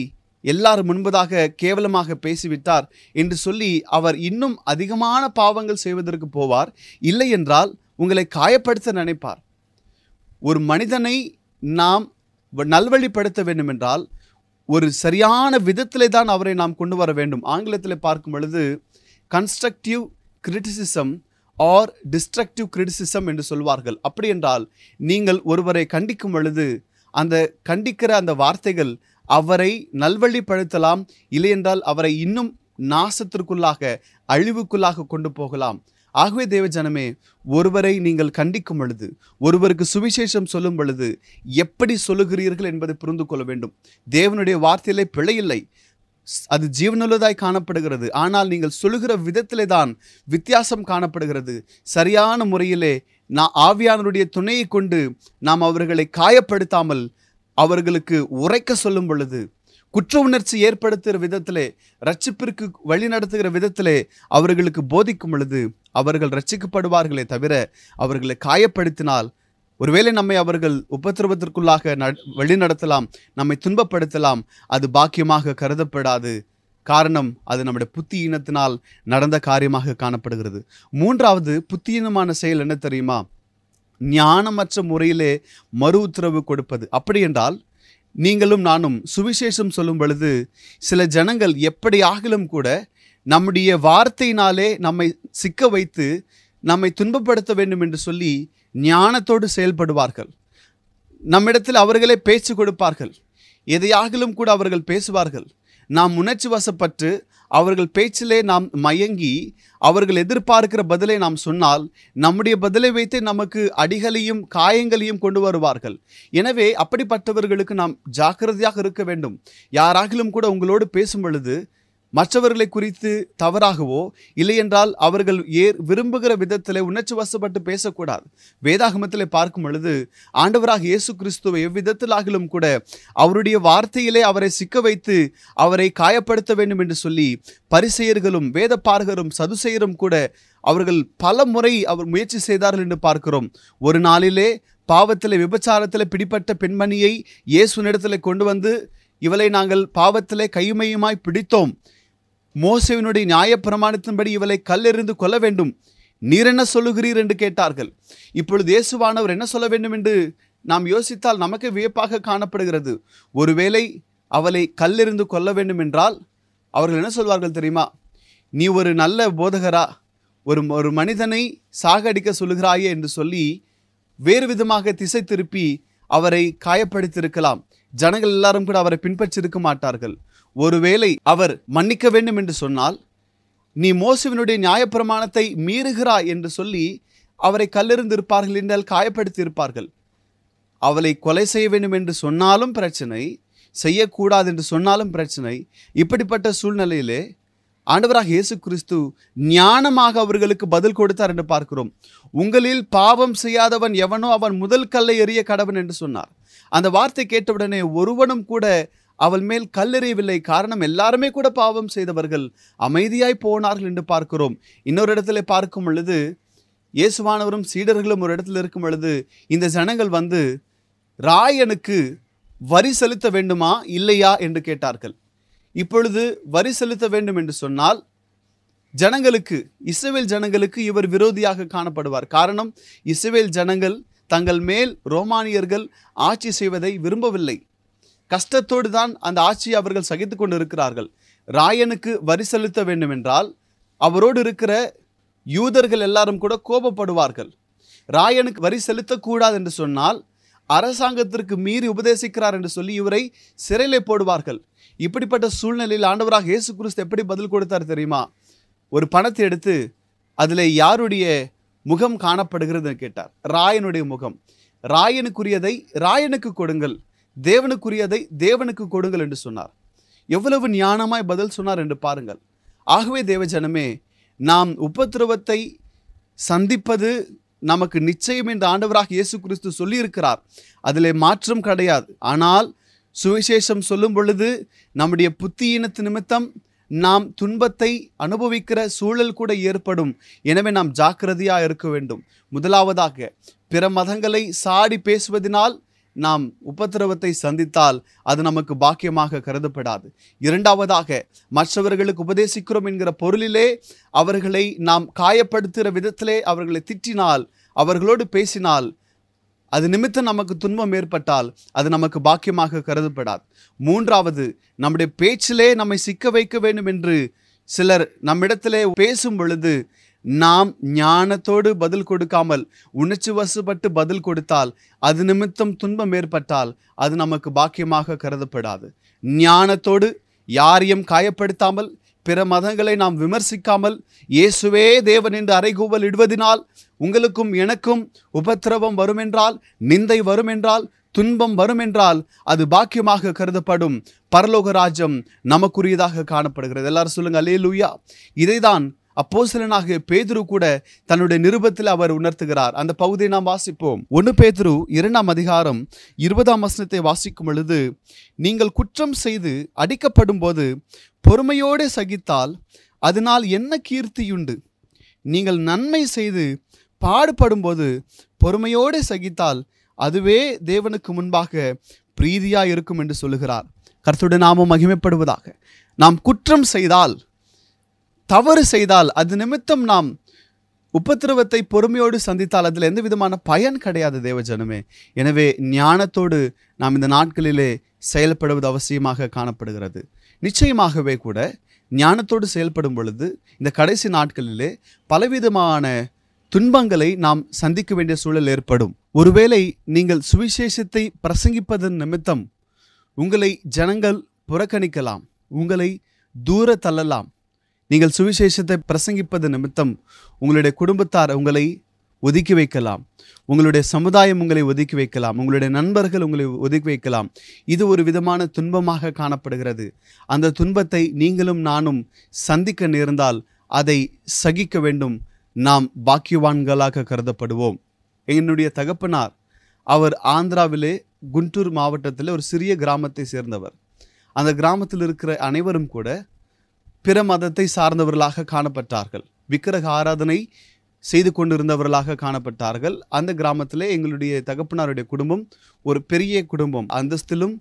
எல்லார் முன்பதாக கேவலமாக பேசிவிட்டார் என்று சொல்லி அவர் இன்னும் அதிகமான பாவங்கள் செய்வதற்கு போவார் இல்லை என்றால் உங்களை காயப்படுத்த நினைப்பார் ஒரு மனிதனை நாம் நல்வழிப்படுத்த வேண்டுமென்றால் ஒரு சரியான விதத்திலே தான் அவரை நாம் கொண்டு வர வேண்டும் ஆங்கிலத்தில் பார்க்கும் பொழுது constructive criticism or destructive criticism என்று சொல்வார்கள் அப்படி என்றால் நீங்கள் ஒருவரை கண்டிக்கும் பொழுது அந்த கண்டிக்கிற அந்த வார்த்தைகள் அவரை நல்வழிப்படுத்தலாம் இல்லையென்றால் அவரை இன்னும் நாசத்திற்குள்ளாக அழிவுக்குள்ளாக கொண்டு போகலாம் ஆகவே தேவ ஜனமே ஒருவரை நீங்கள் கண்டிக்கும் பொழுது ஒருவருக்கு சுவிசேஷம் சொல்லும் பொழுது எப்படி சொல்லுகிறீர்கள் என்பதை புரிந்து கொள்ள வேண்டும் தேவனுடைய வார்த்தையிலே பிழையில்லை அது ஜீவனுள்ளதாய் காணப்படுகிறது ஆனால் நீங்கள் சொல்லுகிற விதத்திலே தான் வித்தியாசம் காணப்படுகிறது சரியான முறையிலே நான் ஆவியானருடைய துணையை கொண்டு நாம் அவர்களை காயப்படுத்தாமல் அவர்களுக்கு உரைக்க சொல்லும் பொழுது குற்ற உணர்ச்சி ஏற்படுத்துகிற விதத்திலே ரட்சிப்பிற்கு வழி நடத்துகிற விதத்திலே அவர்களுக்கு போதிக்கும் பொழுது அவர்கள் ரட்சிக்கப்படுவார்களே தவிர அவர்களை காயப்படுத்தினால் ஒருவேளை நம்மை அவர்கள் உபத்திரவத்திற்குள்ளாக வழிநடத்தலாம் நம்மை துன்பப்படுத்தலாம் அது பாக்கியமாக கருதப்படாது காரணம் அது நம்முடைய புத்தி இனத்தினால் நடந்த காரியமாக காணப்படுகிறது மூன்றாவது புத்தியினமான செயல் என்ன தெரியுமா ஞானமற்ற முறையிலே மறு உத்தரவு கொடுப்பது அப்படி என்றால் நீங்களும் நானும் சுவிசேஷம் சொல்லும் பொழுது சில ஜனங்கள் எப்படியாகிலும் கூட நம்முடைய வார்த்தையினாலே நம்மை சிக்க வைத்து நம்மை துன்பப்படுத்த வேண்டும் என்று சொல்லி ஞானத்தோடு செயல்படுவார்கள் நம்மிடத்தில் அவர்களே பேச்சு கொடுப்பார்கள் எதையாகிலும் கூட அவர்கள் பேசுவார்கள் நாம் உணர்ச்சி வசப்பட்டு அவர்கள் பேச்சிலே நாம் மயங்கி அவர்கள் எதிர்பார்க்கிற பதிலை நாம் சொன்னால் நம்முடைய பதிலை வைத்து நமக்கு அடிகளையும் காயங்களையும் கொண்டு வருவார்கள் எனவே அப்படிப்பட்டவர்களுக்கு நாம் ஜாக்கிரதையாக இருக்க வேண்டும் யாராகிலும் கூட உங்களோடு பேசும் பொழுது மற்றவர்களை குறித்து தவறாகவோ இல்லையென்றால் அவர்கள் ஏர் விரும்புகிற விதத்தில் உணர்ச்சி வசப்பட்டு பேசக்கூடாது வேதாகமத்தில் பார்க்கும் பொழுது ஆண்டவராக இயேசு கிறிஸ்துவை எவ்விதத்திலாகிலும் கூட அவருடைய வார்த்தையிலே அவரை சிக்க வைத்து அவரை காயப்படுத்த வேண்டும் என்று சொல்லி பரிசெயர்களும் வேத பார்கரும் சதுசெயரும் கூட அவர்கள் பல முறை அவர் முயற்சி செய்தார்கள் என்று பார்க்கிறோம் ஒரு நாளிலே பாவத்தில் விபச்சாரத்தில் பிடிப்பட்ட பெண்மணியை இயேசு நேரத்தில் கொண்டு வந்து இவளை நாங்கள் பாவத்திலே கையுமையுமாய் பிடித்தோம் மோசவினுடைய நியாயப்பிரமாணத்தின்படி இவளை கல்லெறிந்து கொல்ல வேண்டும் நீர் என்ன சொல்லுகிறீர் என்று கேட்டார்கள் இப்பொழுது இயேசுவானவர் என்ன சொல்ல வேண்டும் என்று நாம் யோசித்தால் நமக்கு வியப்பாக காணப்படுகிறது ஒருவேளை அவளை கல்லெறிந்து கொல்ல வேண்டும் என்றால் அவர்கள் என்ன சொல்வார்கள் தெரியுமா நீ ஒரு நல்ல போதகரா ஒரு ஒரு மனிதனை சாகடிக்க சொல்லுகிறாயே என்று சொல்லி வேறு விதமாக திசை திருப்பி அவரை காயப்படுத்தியிருக்கலாம் ஜனங்கள் எல்லாரும் கூட அவரை பின்பற்றிருக்க மாட்டார்கள் ஒருவேளை அவர் மன்னிக்க வேண்டும் என்று சொன்னால் நீ மோசுவினுடைய நியாயப்பிரமாணத்தை மீறுகிறாய் என்று சொல்லி அவரை இருப்பார்கள் என்றால் காயப்படுத்தியிருப்பார்கள் அவளை கொலை செய்ய வேண்டும் என்று சொன்னாலும் பிரச்சனை செய்யக்கூடாது என்று சொன்னாலும் பிரச்சனை இப்படிப்பட்ட சூழ்நிலையிலே ஆண்டவராக இயேசு கிறிஸ்து ஞானமாக அவர்களுக்கு பதில் கொடுத்தார் என்று பார்க்கிறோம் உங்களில் பாவம் செய்யாதவன் எவனோ அவன் முதல் கல்லை எறிய கடவன் என்று சொன்னார் அந்த வார்த்தை கேட்டவுடனே ஒருவனும் கூட அவள் மேல் கல்லெறியவில்லை காரணம் எல்லாருமே கூட பாவம் செய்தவர்கள் அமைதியாய் போனார்கள் என்று பார்க்கிறோம் இன்னொரு இடத்துல பார்க்கும் பொழுது இயேசுவானவரும் சீடர்களும் ஒரு இடத்துல இருக்கும் பொழுது இந்த ஜனங்கள் வந்து ராயனுக்கு வரி செலுத்த வேண்டுமா இல்லையா என்று கேட்டார்கள் இப்பொழுது வரி செலுத்த வேண்டும் என்று சொன்னால் ஜனங்களுக்கு இஸ்ரேல் ஜனங்களுக்கு இவர் விரோதியாக காணப்படுவார் காரணம் இஸ்ரேல் ஜனங்கள் தங்கள் மேல் ரோமானியர்கள் ஆட்சி செய்வதை விரும்பவில்லை கஷ்டத்தோடு தான் அந்த ஆட்சியை அவர்கள் சகித்து கொண்டு இருக்கிறார்கள் ராயனுக்கு வரி செலுத்த வேண்டுமென்றால் அவரோடு இருக்கிற யூதர்கள் எல்லாரும் கூட கோபப்படுவார்கள் ராயனுக்கு வரி செலுத்தக்கூடாது என்று சொன்னால் அரசாங்கத்திற்கு மீறி உபதேசிக்கிறார் என்று சொல்லி இவரை சிறையில் போடுவார்கள் இப்படிப்பட்ட சூழ்நிலையில் ஆண்டவராக இயேசு கிறிஸ்து எப்படி பதில் கொடுத்தார் தெரியுமா ஒரு பணத்தை எடுத்து அதில் யாருடைய முகம் காணப்படுகிறது கேட்டார் ராயனுடைய முகம் ராயனுக்குரியதை ராயனுக்கு கொடுங்கள் தேவனுக்குரியதை தேவனுக்கு கொடுங்கள் என்று சொன்னார் எவ்வளவு ஞானமாய் பதில் சொன்னார் என்று பாருங்கள் ஆகவே தேவ ஜனமே நாம் உபத்திரவத்தை சந்திப்பது நமக்கு நிச்சயம் இந்த ஆண்டவராக இயேசு கிறிஸ்து சொல்லியிருக்கிறார் அதில் மாற்றம் கிடையாது ஆனால் சுவிசேஷம் சொல்லும் பொழுது நம்முடைய புத்தியினத்து நிமித்தம் நாம் துன்பத்தை அனுபவிக்கிற சூழல் கூட ஏற்படும் எனவே நாம் ஜாக்கிரதையாக இருக்க வேண்டும் முதலாவதாக பிற மதங்களை சாடி பேசுவதனால் நாம் உபத்திரவத்தை சந்தித்தால் அது நமக்கு பாக்கியமாக கருதப்படாது இரண்டாவதாக மற்றவர்களுக்கு உபதேசிக்கிறோம் என்கிற பொருளிலே அவர்களை நாம் காயப்படுத்துகிற விதத்திலே அவர்களை திட்டினால் அவர்களோடு பேசினால் அது நிமித்தம் நமக்கு துன்பம் ஏற்பட்டால் அது நமக்கு பாக்கியமாக கருதப்படாது மூன்றாவது நம்முடைய பேச்சிலே நம்மை சிக்க வைக்க வேண்டும் என்று சிலர் நம்மிடத்திலே பேசும் பொழுது நாம் ஞானத்தோடு பதில் கொடுக்காமல் உணர்ச்சி வசுப்பட்டு பதில் கொடுத்தால் அது நிமித்தம் துன்பம் ஏற்பட்டால் அது நமக்கு பாக்கியமாக கருதப்படாது ஞானத்தோடு யாரையும் காயப்படுத்தாமல் பிற மதங்களை நாம் விமர்சிக்காமல் இயேசுவே தேவன் என்று அறைகூவல் இடுவதனால் உங்களுக்கும் எனக்கும் உபத்திரவம் வருமென்றால் நிந்தை வருமென்றால் துன்பம் வருமென்றால் அது பாக்கியமாக கருதப்படும் பரலோக ராஜ்யம் நமக்குரியதாக காணப்படுகிறது எல்லாரும் சொல்லுங்கள் அலே லூயா இதைதான் அப்போசலனாகிய பேதுரு கூட தன்னுடைய நிருபத்தில் அவர் உணர்த்துகிறார் அந்த பகுதியை நாம் வாசிப்போம் ஒன்று பேதுரு இரண்டாம் அதிகாரம் இருபதாம் வசனத்தை வாசிக்கும் பொழுது நீங்கள் குற்றம் செய்து அடிக்கப்படும் போது பொறுமையோடு சகித்தால் அதனால் என்ன கீர்த்தியுண்டு நீங்கள் நன்மை செய்து பாடுபடும்போது பொறுமையோடு சகித்தால் அதுவே தேவனுக்கு முன்பாக பிரீதியாக இருக்கும் என்று சொல்லுகிறார் கருத்துடன் நாமும் மகிமைப்படுவதாக நாம் குற்றம் செய்தால் தவறு செய்தால் அது நிமித்தம் நாம் உபத்திரவத்தை பொறுமையோடு சந்தித்தால் அதில் எந்த விதமான பயன் கிடையாது தேவஜனமே எனவே ஞானத்தோடு நாம் இந்த நாட்களிலே செயல்படுவது அவசியமாக காணப்படுகிறது நிச்சயமாகவே கூட ஞானத்தோடு செயல்படும் பொழுது இந்த கடைசி நாட்களிலே பலவிதமான துன்பங்களை நாம் சந்திக்க வேண்டிய சூழல் ஏற்படும் ஒருவேளை நீங்கள் சுவிசேஷத்தை பிரசங்கிப்பதன் நிமித்தம் உங்களை ஜனங்கள் புறக்கணிக்கலாம் உங்களை தூர தள்ளலாம் நீங்கள் சுவிசேஷத்தை பிரசங்கிப்பது நிமித்தம் உங்களுடைய குடும்பத்தார் உங்களை ஒதுக்கி வைக்கலாம் உங்களுடைய சமுதாயம் உங்களை ஒதுக்கி வைக்கலாம் உங்களுடைய நண்பர்கள் உங்களை ஒதுக்கி வைக்கலாம் இது ஒரு விதமான துன்பமாக காணப்படுகிறது அந்த துன்பத்தை நீங்களும் நானும் சந்திக்க நேர்ந்தால் அதை சகிக்க வேண்டும் நாம் பாக்கியவான்களாக கருதப்படுவோம் என்னுடைய தகப்பனார் அவர் ஆந்திராவிலே குண்டூர் மாவட்டத்தில் ஒரு சிறிய கிராமத்தை சேர்ந்தவர் அந்த கிராமத்தில் இருக்கிற அனைவரும் கூட பிற மதத்தை சார்ந்தவர்களாக காணப்பட்டார்கள் விக்கிரக ஆராதனை செய்து கொண்டிருந்தவர்களாக காணப்பட்டார்கள் அந்த கிராமத்தில் எங்களுடைய தகப்பனாருடைய குடும்பம் ஒரு பெரிய குடும்பம் அந்தஸ்திலும்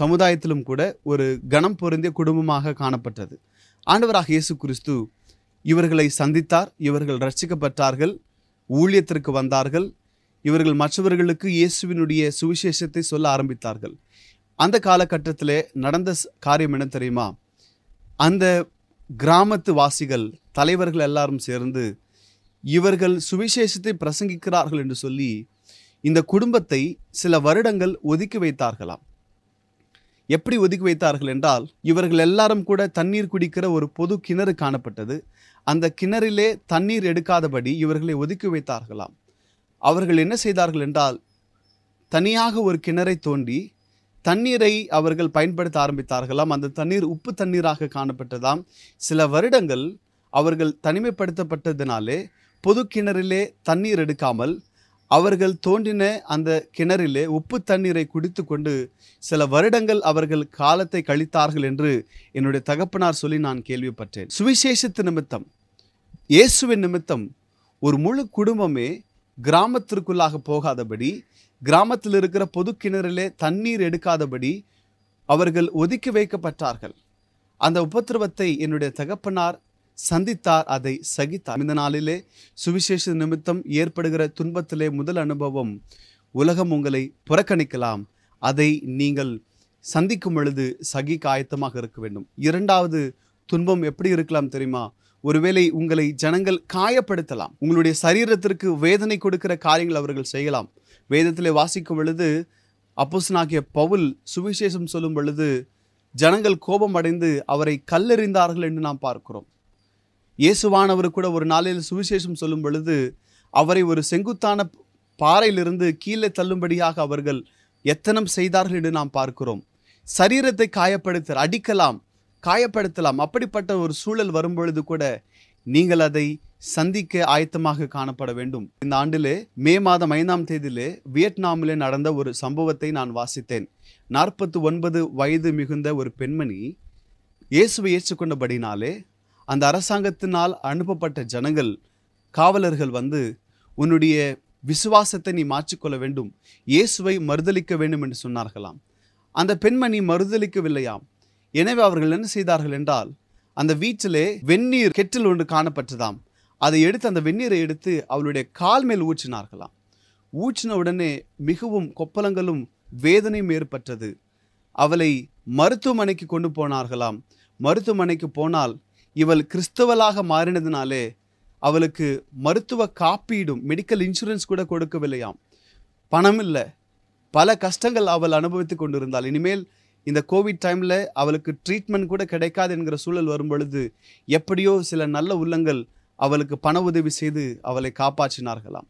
சமுதாயத்திலும் கூட ஒரு கணம் பொருந்திய குடும்பமாக காணப்பட்டது ஆண்டவராக இயேசு கிறிஸ்து இவர்களை சந்தித்தார் இவர்கள் ரட்சிக்கப்பட்டார்கள் ஊழியத்திற்கு வந்தார்கள் இவர்கள் மற்றவர்களுக்கு இயேசுவினுடைய சுவிசேஷத்தை சொல்ல ஆரம்பித்தார்கள் அந்த காலகட்டத்தில் நடந்த காரியம் என்ன தெரியுமா அந்த கிராமத்து வாசிகள் தலைவர்கள் எல்லாரும் சேர்ந்து இவர்கள் சுவிசேஷத்தை பிரசங்கிக்கிறார்கள் என்று சொல்லி இந்த குடும்பத்தை சில வருடங்கள் ஒதுக்கி வைத்தார்களாம் எப்படி ஒதுக்கி வைத்தார்கள் என்றால் இவர்கள் எல்லாரும் கூட தண்ணீர் குடிக்கிற ஒரு பொது கிணறு காணப்பட்டது அந்த கிணறிலே தண்ணீர் எடுக்காதபடி இவர்களை ஒதுக்கி வைத்தார்களாம் அவர்கள் என்ன செய்தார்கள் என்றால் தனியாக ஒரு கிணறை தோண்டி தண்ணீரை அவர்கள் பயன்படுத்த ஆரம்பித்தார்களாம் அந்த தண்ணீர் உப்பு தண்ணீராக காணப்பட்டதாம் சில வருடங்கள் அவர்கள் தனிமைப்படுத்தப்பட்டதினாலே பொது கிணறிலே தண்ணீர் எடுக்காமல் அவர்கள் தோண்டின அந்த கிணறிலே உப்பு தண்ணீரை குடித்து கொண்டு சில வருடங்கள் அவர்கள் காலத்தை கழித்தார்கள் என்று என்னுடைய தகப்பனார் சொல்லி நான் கேள்விப்பட்டேன் சுவிசேஷத்து நிமித்தம் இயேசுவின் நிமித்தம் ஒரு முழு குடும்பமே கிராமத்திற்குள்ளாக போகாதபடி கிராமத்தில் இருக்கிற பொது கிணறிலே தண்ணீர் எடுக்காதபடி அவர்கள் ஒதுக்கி வைக்கப்பட்டார்கள் அந்த உபத்திரவத்தை என்னுடைய தகப்பனார் சந்தித்தார் அதை சகித்தார் இந்த நாளிலே சுவிசேஷ நிமித்தம் ஏற்படுகிற துன்பத்திலே முதல் அனுபவம் உலகம் உங்களை புறக்கணிக்கலாம் அதை நீங்கள் சந்திக்கும் பொழுது சகி காயத்தமாக இருக்க வேண்டும் இரண்டாவது துன்பம் எப்படி இருக்கலாம் தெரியுமா ஒருவேளை உங்களை ஜனங்கள் காயப்படுத்தலாம் உங்களுடைய சரீரத்திற்கு வேதனை கொடுக்கிற காரியங்கள் அவர்கள் செய்யலாம் வேதத்தில் வாசிக்கும் பொழுது அப்போசனாகிய பவுல் சுவிசேஷம் சொல்லும் பொழுது ஜனங்கள் கோபம் அடைந்து அவரை கல்லெறிந்தார்கள் என்று நாம் பார்க்கிறோம் இயேசுவானவர் கூட ஒரு நாளில் சுவிசேஷம் சொல்லும் பொழுது அவரை ஒரு செங்குத்தான பாறையிலிருந்து கீழே தள்ளும்படியாக அவர்கள் எத்தனம் செய்தார்கள் என்று நாம் பார்க்கிறோம் சரீரத்தை காயப்படுத்த அடிக்கலாம் காயப்படுத்தலாம் அப்படிப்பட்ட ஒரு சூழல் வரும்பொழுது கூட நீங்கள் அதை சந்திக்க ஆயத்தமாக காணப்பட வேண்டும் இந்த ஆண்டிலே மே மாதம் ஐந்தாம் தேதியிலே வியட்நாமிலே நடந்த ஒரு சம்பவத்தை நான் வாசித்தேன் நாற்பத்தி ஒன்பது வயது மிகுந்த ஒரு பெண்மணி இயேசுவை ஏற்றுக்கொண்டபடினாலே அந்த அரசாங்கத்தினால் அனுப்பப்பட்ட ஜனங்கள் காவலர்கள் வந்து உன்னுடைய விசுவாசத்தை நீ மாற்றிக்கொள்ள வேண்டும் இயேசுவை மறுதளிக்க வேண்டும் என்று சொன்னார்களாம் அந்த பெண்மணி மறுதளிக்கவில்லையாம் எனவே அவர்கள் என்ன செய்தார்கள் என்றால் அந்த வீட்டிலே வெந்நீர் கெட்டில் ஒன்று காணப்பட்டதாம் அதை எடுத்து அந்த வெந்நீரை எடுத்து அவளுடைய கால் மேல் ஊற்றினார்களாம் ஊற்றின உடனே மிகவும் கொப்பளங்களும் வேதனையும் ஏற்பட்டது அவளை மருத்துவமனைக்கு கொண்டு போனார்களாம் மருத்துவமனைக்கு போனால் இவள் கிறிஸ்தவளாக மாறினதுனாலே அவளுக்கு மருத்துவ காப்பீடும் மெடிக்கல் இன்சூரன்ஸ் கூட கொடுக்கவில்லையாம் பணம் இல்லை பல கஷ்டங்கள் அவள் அனுபவித்து கொண்டிருந்தாள் இனிமேல் இந்த கோவிட் டைமில் அவளுக்கு ட்ரீட்மெண்ட் கூட கிடைக்காது என்கிற சூழல் வரும் பொழுது எப்படியோ சில நல்ல உள்ளங்கள் அவளுக்கு பண உதவி செய்து அவளை காப்பாற்றினார்களாம்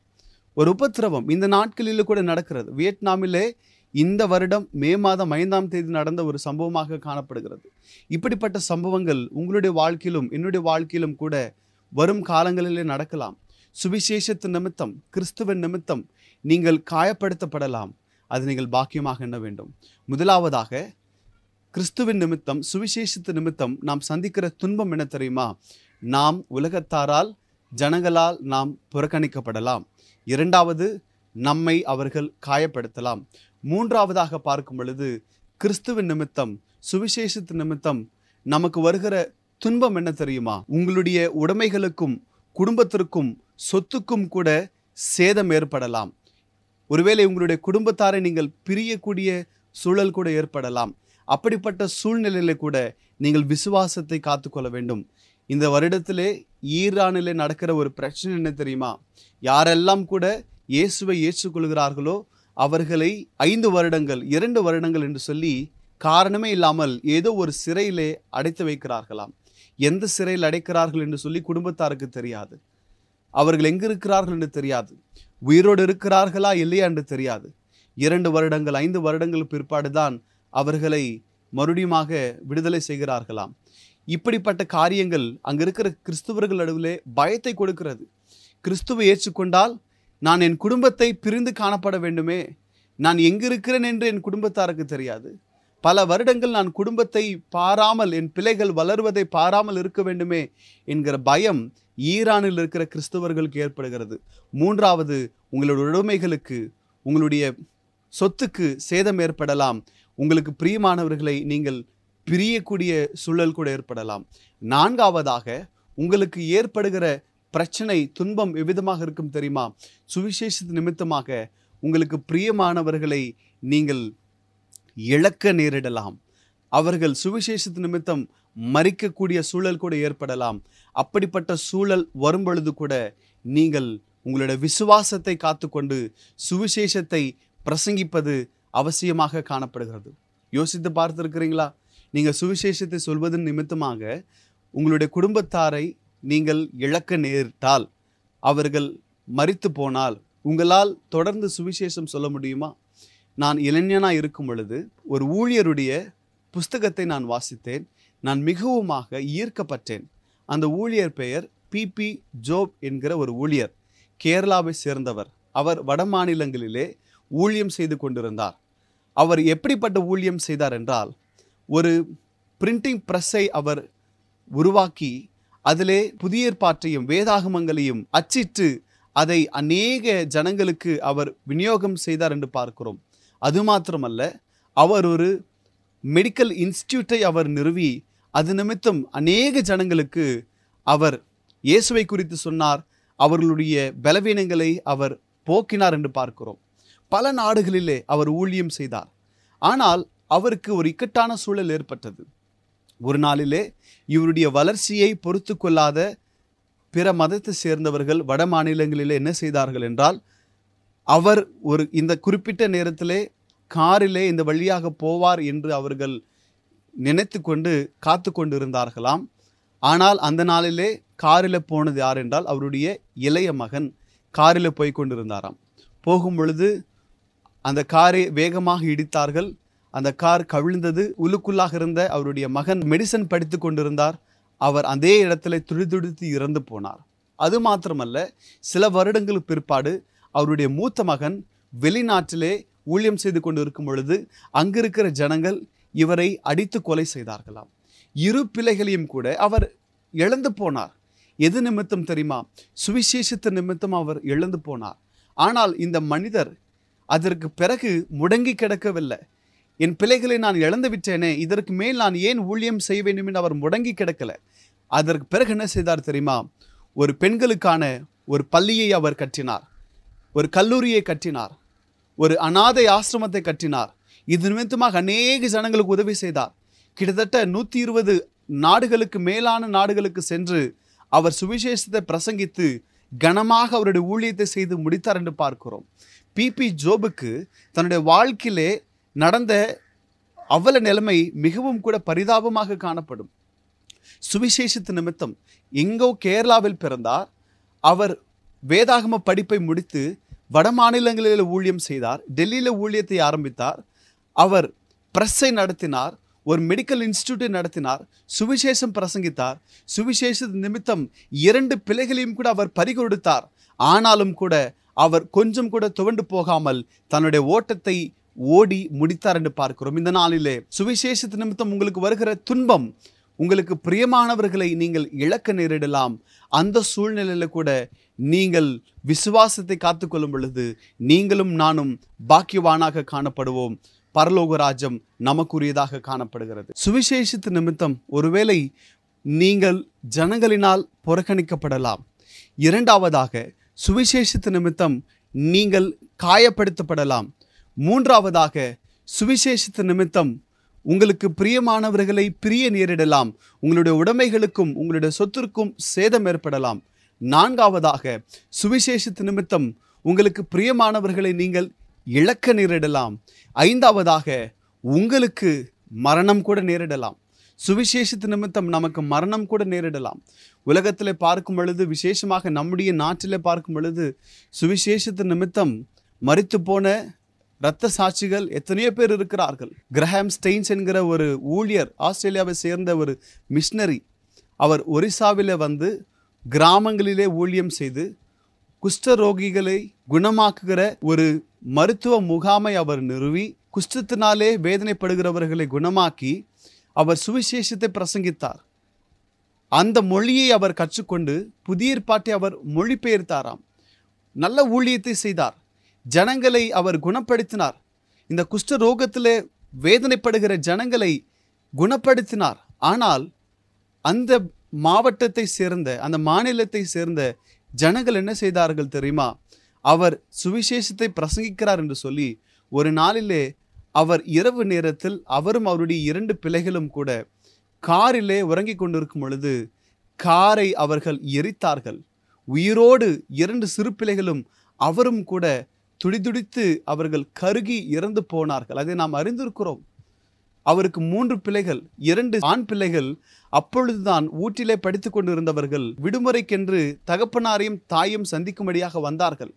ஒரு உபத்திரவம் இந்த நாட்களில் கூட நடக்கிறது வியட்நாமிலே இந்த வருடம் மே மாதம் ஐந்தாம் தேதி நடந்த ஒரு சம்பவமாக காணப்படுகிறது இப்படிப்பட்ட சம்பவங்கள் உங்களுடைய வாழ்க்கையிலும் என்னுடைய வாழ்க்கையிலும் கூட வரும் காலங்களிலே நடக்கலாம் சுவிசேஷத்து நிமித்தம் கிறிஸ்துவின் நிமித்தம் நீங்கள் காயப்படுத்தப்படலாம் அது நீங்கள் பாக்கியமாக எண்ண வேண்டும் முதலாவதாக கிறிஸ்துவின் நிமித்தம் சுவிசேஷத்து நிமித்தம் நாம் சந்திக்கிற துன்பம் என்ன தெரியுமா நாம் உலகத்தாரால் ஜனங்களால் நாம் புறக்கணிக்கப்படலாம் இரண்டாவது நம்மை அவர்கள் காயப்படுத்தலாம் மூன்றாவதாக பார்க்கும் பொழுது கிறிஸ்துவின் நிமித்தம் சுவிசேஷத்து நிமித்தம் நமக்கு வருகிற துன்பம் என்ன தெரியுமா உங்களுடைய உடைமைகளுக்கும் குடும்பத்திற்கும் சொத்துக்கும் கூட சேதம் ஏற்படலாம் ஒருவேளை உங்களுடைய குடும்பத்தாரை நீங்கள் பிரியக்கூடிய சூழல் கூட ஏற்படலாம் அப்படிப்பட்ட சூழ்நிலையில் கூட நீங்கள் விசுவாசத்தை காத்துக்கொள்ள வேண்டும் இந்த வருடத்திலே ஈரானில் நடக்கிற ஒரு பிரச்சனை என்ன தெரியுமா யாரெல்லாம் கூட இயேசுவை ஏற்றுக்கொள்கிறார்களோ அவர்களை ஐந்து வருடங்கள் இரண்டு வருடங்கள் என்று சொல்லி காரணமே இல்லாமல் ஏதோ ஒரு சிறையிலே அடைத்து வைக்கிறார்களாம் எந்த சிறையில் அடைக்கிறார்கள் என்று சொல்லி குடும்பத்தாருக்கு தெரியாது அவர்கள் எங்கே இருக்கிறார்கள் என்று தெரியாது உயிரோடு இருக்கிறார்களா இல்லையா என்று தெரியாது இரண்டு வருடங்கள் ஐந்து வருடங்கள் பிற்பாடுதான் அவர்களை மறுபடியுமாக விடுதலை செய்கிறார்களாம் இப்படிப்பட்ட காரியங்கள் அங்கே இருக்கிற கிறிஸ்துவர்கள் நடுவில் பயத்தை கொடுக்கிறது கிறிஸ்துவை ஏற்றுக்கொண்டால் நான் என் குடும்பத்தை பிரிந்து காணப்பட வேண்டுமே நான் எங்கே இருக்கிறேன் என்று என் குடும்பத்தாருக்கு தெரியாது பல வருடங்கள் நான் குடும்பத்தை பாராமல் என் பிள்ளைகள் வளர்வதை பாராமல் இருக்க வேண்டுமே என்கிற பயம் ஈரானில் இருக்கிற கிறிஸ்தவர்களுக்கு ஏற்படுகிறது மூன்றாவது உங்களுடைய உடைமைகளுக்கு உங்களுடைய சொத்துக்கு சேதம் ஏற்படலாம் உங்களுக்கு பிரியமானவர்களை நீங்கள் பிரியக்கூடிய சூழல் கூட ஏற்படலாம் நான்காவதாக உங்களுக்கு ஏற்படுகிற பிரச்சனை துன்பம் எவ்விதமாக இருக்கும் தெரியுமா சுவிசேஷத்து நிமித்தமாக உங்களுக்கு பிரியமானவர்களை நீங்கள் இழக்க நேரிடலாம் அவர்கள் சுவிசேஷத்து நிமித்தம் மறிக்கக்கூடிய சூழல் கூட ஏற்படலாம் அப்படிப்பட்ட சூழல் வரும் பொழுது கூட நீங்கள் உங்களோட விசுவாசத்தை காத்துக்கொண்டு சுவிசேஷத்தை பிரசங்கிப்பது அவசியமாக காணப்படுகிறது யோசித்து பார்த்துருக்கிறீங்களா நீங்கள் சுவிசேஷத்தை சொல்வதன் நிமித்தமாக உங்களுடைய குடும்பத்தாரை நீங்கள் இழக்க நேரிட்டால் அவர்கள் மறித்து போனால் உங்களால் தொடர்ந்து சுவிசேஷம் சொல்ல முடியுமா நான் இளைஞனாக இருக்கும் பொழுது ஒரு ஊழியருடைய புஸ்தகத்தை நான் வாசித்தேன் நான் மிகவுமாக ஈர்க்கப்பட்டேன் அந்த ஊழியர் பெயர் பிபி ஜோப் என்கிற ஒரு ஊழியர் கேரளாவை சேர்ந்தவர் அவர் வட மாநிலங்களிலே ஊழியம் செய்து கொண்டிருந்தார் அவர் எப்படிப்பட்ட ஊழியம் செய்தார் என்றால் ஒரு பிரிண்டிங் ப்ரெஸ்ஸை அவர் உருவாக்கி அதிலே புதிய ஏற்பாற்றையும் வேதாகமங்களையும் அச்சிட்டு அதை அநேக ஜனங்களுக்கு அவர் விநியோகம் செய்தார் என்று பார்க்கிறோம் அது மாத்திரமல்ல அவர் ஒரு மெடிக்கல் இன்ஸ்டியூட்டை அவர் நிறுவி அது நிமித்தம் அநேக ஜனங்களுக்கு அவர் இயேசுவை குறித்து சொன்னார் அவர்களுடைய பலவீனங்களை அவர் போக்கினார் என்று பார்க்கிறோம் பல நாடுகளிலே அவர் ஊழியம் செய்தார் ஆனால் அவருக்கு ஒரு இக்கட்டான சூழல் ஏற்பட்டது ஒரு நாளிலே இவருடைய வளர்ச்சியை பொறுத்து கொள்ளாத பிற மதத்தை சேர்ந்தவர்கள் வட மாநிலங்களிலே என்ன செய்தார்கள் என்றால் அவர் ஒரு இந்த குறிப்பிட்ட நேரத்திலே காரிலே இந்த வழியாக போவார் என்று அவர்கள் நினைத்து கொண்டு காத்து கொண்டிருந்தார்களாம் இருந்தார்களாம் ஆனால் அந்த நாளிலே காரில் போனது யார் என்றால் அவருடைய இளைய மகன் காரில் போய் கொண்டிருந்தாராம் போகும் பொழுது அந்த காரை வேகமாக இடித்தார்கள் அந்த கார் கவிழ்ந்தது உள்ளுக்குள்ளாக இருந்த அவருடைய மகன் மெடிசன் படித்து கொண்டிருந்தார் அவர் அதே இடத்துல துடிதுடித்து இறந்து போனார் அது மாத்திரமல்ல சில வருடங்களுக்கு பிற்பாடு அவருடைய மூத்த மகன் வெளிநாட்டிலே ஊழியம் செய்து கொண்டு இருக்கும் பொழுது அங்கிருக்கிற ஜனங்கள் இவரை அடித்து கொலை செய்தார்களாம் இரு பிள்ளைகளையும் கூட அவர் இழந்து போனார் எது நிமித்தம் தெரியுமா சுவிசேஷத்து நிமித்தம் அவர் இழந்து போனார் ஆனால் இந்த மனிதர் அதற்கு பிறகு முடங்கி கிடக்கவில்லை என் பிள்ளைகளை நான் இழந்து விட்டேனே இதற்கு மேல் நான் ஏன் ஊழியம் செய்ய வேண்டும் என்று அவர் முடங்கி கிடக்கல அதற்கு பிறகு என்ன செய்தார் தெரியுமா ஒரு பெண்களுக்கான ஒரு பள்ளியை அவர் கட்டினார் ஒரு கல்லூரியை கட்டினார் ஒரு அனாதை ஆசிரமத்தை கட்டினார் இது நிமித்தமாக அநேக ஜனங்களுக்கு உதவி செய்தார் கிட்டத்தட்ட நூற்றி இருபது நாடுகளுக்கு மேலான நாடுகளுக்கு சென்று அவர் சுவிசேஷத்தை பிரசங்கித்து கனமாக அவருடைய ஊழியத்தை செய்து முடித்தார் என்று பார்க்கிறோம் பிபி ஜோபுக்கு தன்னுடைய வாழ்க்கையிலே நடந்த அவ்வள நிலைமை மிகவும் கூட பரிதாபமாக காணப்படும் சுவிசேஷத்து நிமித்தம் எங்கோ கேரளாவில் பிறந்தார் அவர் வேதாகம படிப்பை முடித்து வட மாநிலங்களில் ஊழியம் செய்தார் டெல்லியில் ஊழியத்தை ஆரம்பித்தார் அவர் பிரஸ்ஸை நடத்தினார் ஒரு மெடிக்கல் இன்ஸ்டியூட்டை நடத்தினார் சுவிசேஷம் பிரசங்கித்தார் சுவிசேஷ நிமித்தம் இரண்டு பிள்ளைகளையும் கூட அவர் பறிகொடுத்தார் ஆனாலும் கூட அவர் கொஞ்சம் கூட துவண்டு போகாமல் தன்னுடைய ஓட்டத்தை ஓடி முடித்தார் என்று பார்க்கிறோம் இந்த நாளிலே சுவிசேஷத்து நிமித்தம் உங்களுக்கு வருகிற துன்பம் உங்களுக்கு பிரியமானவர்களை நீங்கள் இழக்க நேரிடலாம் அந்த சூழ்நிலையில் கூட நீங்கள் விசுவாசத்தை காத்துக்கொள்ளும் பொழுது நீங்களும் நானும் பாக்கியவானாக காணப்படுவோம் பரலோகராஜம் நமக்குரியதாக காணப்படுகிறது சுவிசேஷத்து நிமித்தம் ஒருவேளை நீங்கள் ஜனங்களினால் புறக்கணிக்கப்படலாம் இரண்டாவதாக சுவிசேஷத்து நிமித்தம் நீங்கள் காயப்படுத்தப்படலாம் மூன்றாவதாக சுவிசேஷத்து நிமித்தம் உங்களுக்கு பிரியமானவர்களை பிரிய நேரிடலாம் உங்களுடைய உடைமைகளுக்கும் உங்களுடைய சொத்திற்கும் சேதம் ஏற்படலாம் நான்காவதாக சுவிசேஷத்து நிமித்தம் உங்களுக்கு பிரியமானவர்களை நீங்கள் இழக்க நேரிடலாம் ஐந்தாவதாக உங்களுக்கு மரணம் கூட நேரிடலாம் சுவிசேஷத்து நிமித்தம் நமக்கு மரணம் கூட நேரிடலாம் உலகத்தில் பார்க்கும் பொழுது விசேஷமாக நம்முடைய நாட்டில் பார்க்கும் பொழுது சுவிசேஷத்து நிமித்தம் மறித்து போன இரத்த சாட்சிகள் எத்தனையோ பேர் இருக்கிறார்கள் கிரஹாம் ஸ்டெயின்ஸ் என்கிற ஒரு ஊழியர் ஆஸ்திரேலியாவை சேர்ந்த ஒரு மிஷினரி அவர் ஒரிசாவில் வந்து கிராமங்களிலே ஊழியம் செய்து குஷ்டரோகிகளை குணமாக்குகிற ஒரு மருத்துவ முகாமை அவர் நிறுவி குஷ்டத்தினாலே வேதனைப்படுகிறவர்களை குணமாக்கி அவர் சுவிசேஷத்தை பிரசங்கித்தார் அந்த மொழியை அவர் கற்றுக்கொண்டு புதிய ஏற்பாட்டை அவர் மொழிபெயர்த்தாராம் நல்ல ஊழியத்தை செய்தார் ஜனங்களை அவர் குணப்படுத்தினார் இந்த குஷ்ட ரோகத்தில் வேதனைப்படுகிற ஜனங்களை குணப்படுத்தினார் ஆனால் அந்த மாவட்டத்தை சேர்ந்த அந்த மாநிலத்தை சேர்ந்த ஜனங்கள் என்ன செய்தார்கள் தெரியுமா அவர் சுவிசேஷத்தை பிரசங்கிக்கிறார் என்று சொல்லி ஒரு நாளிலே அவர் இரவு நேரத்தில் அவரும் அவருடைய இரண்டு பிள்ளைகளும் கூட காரிலே உறங்கிக் கொண்டிருக்கும் பொழுது காரை அவர்கள் எரித்தார்கள் உயிரோடு இரண்டு சிறு பிள்ளைகளும் அவரும் கூட துடிதுடித்து அவர்கள் கருகி இறந்து போனார்கள் அதை நாம் அறிந்திருக்கிறோம் அவருக்கு மூன்று பிள்ளைகள் இரண்டு ஆண் பிள்ளைகள் அப்பொழுதுதான் ஊட்டிலே படித்து கொண்டிருந்தவர்கள் விடுமுறைக்கென்று தகப்பனாரையும் தாயும் சந்திக்கும்படியாக வந்தார்கள்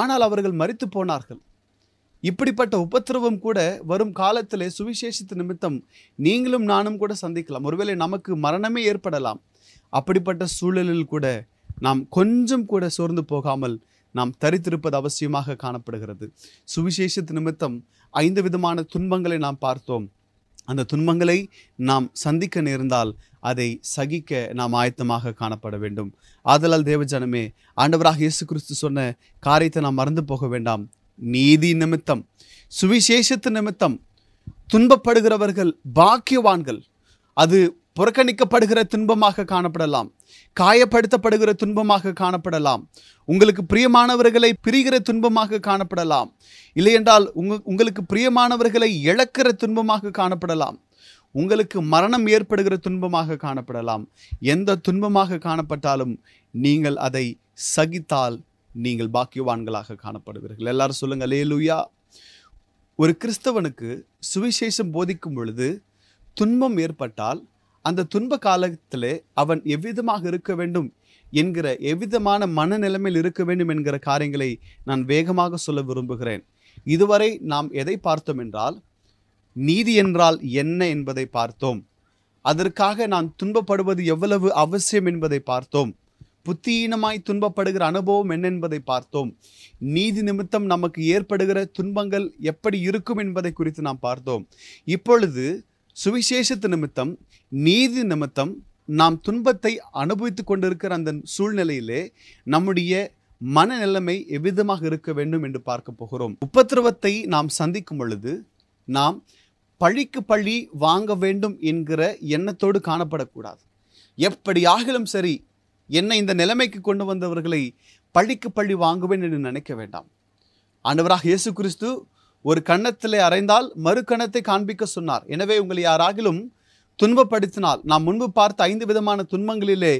ஆனால் அவர்கள் மறித்து போனார்கள் இப்படிப்பட்ட உபத்திரவம் கூட வரும் காலத்திலே சுவிசேஷத்து நிமித்தம் நீங்களும் நானும் கூட சந்திக்கலாம் ஒருவேளை நமக்கு மரணமே ஏற்படலாம் அப்படிப்பட்ட சூழலில் கூட நாம் கொஞ்சம் கூட சோர்ந்து போகாமல் நாம் தரித்திருப்பது அவசியமாக காணப்படுகிறது சுவிசேஷத்து நிமித்தம் ஐந்து விதமான துன்பங்களை நாம் பார்த்தோம் அந்த துன்பங்களை நாம் சந்திக்க நேர்ந்தால் அதை சகிக்க நாம் ஆயத்தமாக காணப்பட வேண்டும் ஆதலால் தேவஜனமே ஆண்டவராக இயேசு கிறிஸ்து சொன்ன காரியத்தை நாம் மறந்து போக வேண்டாம் நீதி நிமித்தம் சுவிசேஷத்து நிமித்தம் துன்பப்படுகிறவர்கள் பாக்கியவான்கள் அது புறக்கணிக்கப்படுகிற துன்பமாக காணப்படலாம் காயப்படுத்தப்படுகிற துன்பமாக காணப்படலாம் உங்களுக்கு பிரியமானவர்களை பிரிகிற துன்பமாக காணப்படலாம் இல்லையென்றால் உங்க உங்களுக்கு பிரியமானவர்களை இழக்கிற துன்பமாக காணப்படலாம் உங்களுக்கு மரணம் ஏற்படுகிற துன்பமாக காணப்படலாம் எந்த துன்பமாக காணப்பட்டாலும் நீங்கள் அதை சகித்தால் நீங்கள் பாக்கியவான்களாக காணப்படுவீர்கள் எல்லாரும் சொல்லுங்க லேலுயா ஒரு கிறிஸ்தவனுக்கு சுவிசேஷம் போதிக்கும் பொழுது துன்பம் ஏற்பட்டால் அந்த துன்ப காலத்தில் அவன் எவ்விதமாக இருக்க வேண்டும் என்கிற எவ்விதமான மனநிலைமையில் இருக்க வேண்டும் என்கிற காரியங்களை நான் வேகமாக சொல்ல விரும்புகிறேன் இதுவரை நாம் எதை பார்த்தோம் என்றால் நீதி என்றால் என்ன என்பதை பார்த்தோம் அதற்காக நான் துன்பப்படுவது எவ்வளவு அவசியம் என்பதை பார்த்தோம் புத்தீனமாய் துன்பப்படுகிற அனுபவம் என்ன என்பதை பார்த்தோம் நீதி நிமித்தம் நமக்கு ஏற்படுகிற துன்பங்கள் எப்படி இருக்கும் என்பதை குறித்து நாம் பார்த்தோம் இப்பொழுது சுவிசேஷத்து நிமித்தம் நீதி நிமித்தம் நாம் துன்பத்தை அனுபவித்து கொண்டிருக்கிற அந்த சூழ்நிலையிலே நம்முடைய மனநிலைமை எவ்விதமாக இருக்க வேண்டும் என்று பார்க்க போகிறோம் உபத்திரவத்தை நாம் சந்திக்கும் பொழுது நாம் பழிக்கு பழி வாங்க வேண்டும் என்கிற எண்ணத்தோடு காணப்படக்கூடாது எப்படி ஆகிலும் சரி என்னை இந்த நிலைமைக்கு கொண்டு வந்தவர்களை பழிக்கு பழி வாங்குவேன் என்று நினைக்க வேண்டாம் ஆண்டவராக இயேசு கிறிஸ்து ஒரு கன்னத்திலே அறைந்தால் மறு கணத்தை காண்பிக்க சொன்னார் எனவே உங்களை யாராகிலும் துன்பப்படுத்தினால் நாம் முன்பு பார்த்த ஐந்து விதமான துன்பங்களிலே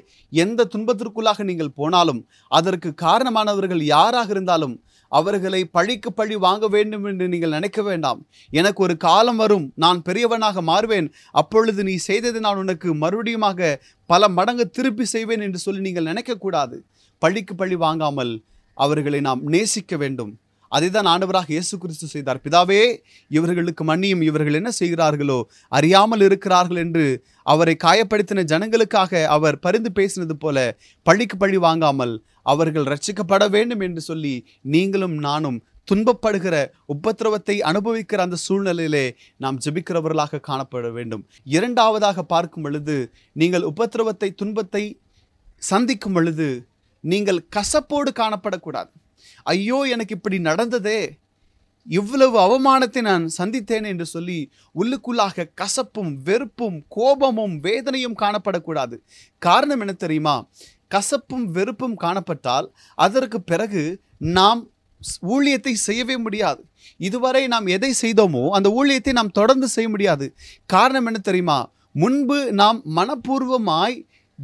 எந்த துன்பத்திற்குள்ளாக நீங்கள் போனாலும் அதற்கு காரணமானவர்கள் யாராக இருந்தாலும் அவர்களை பழிக்கு பழி வாங்க வேண்டும் என்று நீங்கள் நினைக்க வேண்டாம் எனக்கு ஒரு காலம் வரும் நான் பெரியவனாக மாறுவேன் அப்பொழுது நீ செய்ததை நான் உனக்கு மறுபடியுமாக பல மடங்கு திருப்பி செய்வேன் என்று சொல்லி நீங்கள் நினைக்கக்கூடாது பழிக்கு பழி வாங்காமல் அவர்களை நாம் நேசிக்க வேண்டும் அதை தான் ஆண்டவராக இயேசு கிறிஸ்து செய்தார் பிதாவே இவர்களுக்கு மன்னியும் இவர்கள் என்ன செய்கிறார்களோ அறியாமல் இருக்கிறார்கள் என்று அவரை காயப்படுத்தின ஜனங்களுக்காக அவர் பரிந்து பேசினது போல பழிக்கு பழி வாங்காமல் அவர்கள் ரட்சிக்கப்பட வேண்டும் என்று சொல்லி நீங்களும் நானும் துன்பப்படுகிற உபத்திரவத்தை அனுபவிக்கிற அந்த சூழ்நிலையிலே நாம் ஜபிக்கிறவர்களாக காணப்பட வேண்டும் இரண்டாவதாக பார்க்கும் பொழுது நீங்கள் உபத்திரவத்தை துன்பத்தை சந்திக்கும் பொழுது நீங்கள் கசப்போடு காணப்படக்கூடாது ஐயோ எனக்கு இப்படி நடந்ததே இவ்வளவு அவமானத்தை நான் சந்தித்தேன் என்று சொல்லி உள்ளுக்குள்ளாக கசப்பும் வெறுப்பும் கோபமும் வேதனையும் காணப்படக்கூடாது காரணம் என்ன தெரியுமா கசப்பும் வெறுப்பும் காணப்பட்டால் அதற்கு பிறகு நாம் ஊழியத்தை செய்யவே முடியாது இதுவரை நாம் எதை செய்தோமோ அந்த ஊழியத்தை நாம் தொடர்ந்து செய்ய முடியாது காரணம் என்ன தெரியுமா முன்பு நாம் மனப்பூர்வமாய்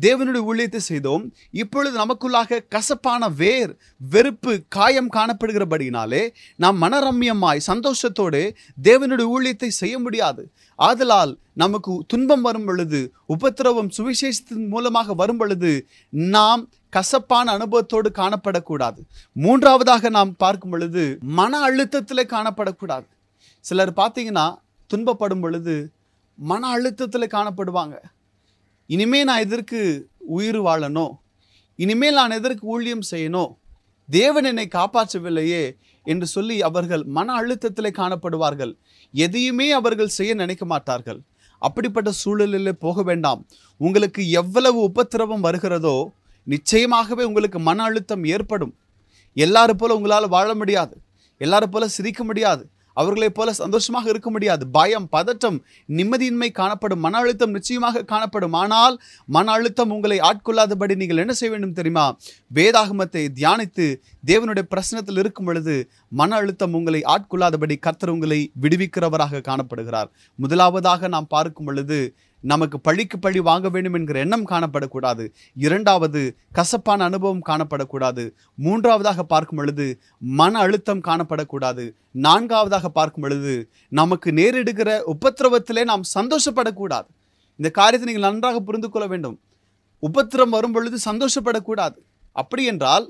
தேவனுடைய ஊழியத்தை செய்தோம் இப்பொழுது நமக்குள்ளாக கசப்பான வேர் வெறுப்பு காயம் காணப்படுகிறபடினாலே நாம் மனரம்யமாய் சந்தோஷத்தோடு தேவனுடைய ஊழியத்தை செய்ய முடியாது ஆதலால் நமக்கு துன்பம் வரும் பொழுது உபத்திரவம் சுவிசேஷத்தின் மூலமாக வரும் பொழுது நாம் கசப்பான அனுபவத்தோடு காணப்படக்கூடாது மூன்றாவதாக நாம் பார்க்கும் பொழுது மன அழுத்தத்தில் காணப்படக்கூடாது சிலர் பார்த்தீங்கன்னா துன்பப்படும் பொழுது மன அழுத்தத்தில் காணப்படுவாங்க இனிமே நான் எதற்கு உயிர் வாழணும் இனிமேல் நான் எதற்கு ஊழியம் செய்யணும் தேவன் என்னை காப்பாற்றவில்லையே என்று சொல்லி அவர்கள் மன அழுத்தத்திலே காணப்படுவார்கள் எதையுமே அவர்கள் செய்ய நினைக்க மாட்டார்கள் அப்படிப்பட்ட சூழலிலே போக வேண்டாம் உங்களுக்கு எவ்வளவு உபத்திரவம் வருகிறதோ நிச்சயமாகவே உங்களுக்கு மன அழுத்தம் ஏற்படும் எல்லாரும் போல உங்களால் வாழ முடியாது எல்லாரும் போல சிரிக்க முடியாது அவர்களைப் போல சந்தோஷமாக இருக்க முடியாது பயம் பதட்டம் நிம்மதியின்மை காணப்படும் மன அழுத்தம் நிச்சயமாக காணப்படும் ஆனால் மன அழுத்தம் உங்களை ஆட்கொள்ளாதபடி நீங்கள் என்ன செய்ய வேண்டும் தெரியுமா வேதாகமத்தை தியானித்து தேவனுடைய பிரசனத்தில் இருக்கும் பொழுது மன அழுத்தம் உங்களை ஆட்கொள்ளாதபடி கர்த்தர் உங்களை விடுவிக்கிறவராக காணப்படுகிறார் முதலாவதாக நாம் பார்க்கும் பொழுது நமக்கு பழிக்கு பழி வாங்க வேண்டும் என்கிற எண்ணம் காணப்படக்கூடாது இரண்டாவது கசப்பான அனுபவம் காணப்படக்கூடாது மூன்றாவதாக பார்க்கும் பொழுது மன அழுத்தம் காணப்படக்கூடாது நான்காவதாக பார்க்கும் பொழுது நமக்கு நேரிடுகிற உபத்திரவத்திலே நாம் சந்தோஷப்படக்கூடாது இந்த காரியத்தை நீங்கள் நன்றாக புரிந்து கொள்ள வேண்டும் உபத்திரம் வரும் பொழுது சந்தோஷப்படக்கூடாது அப்படி என்றால்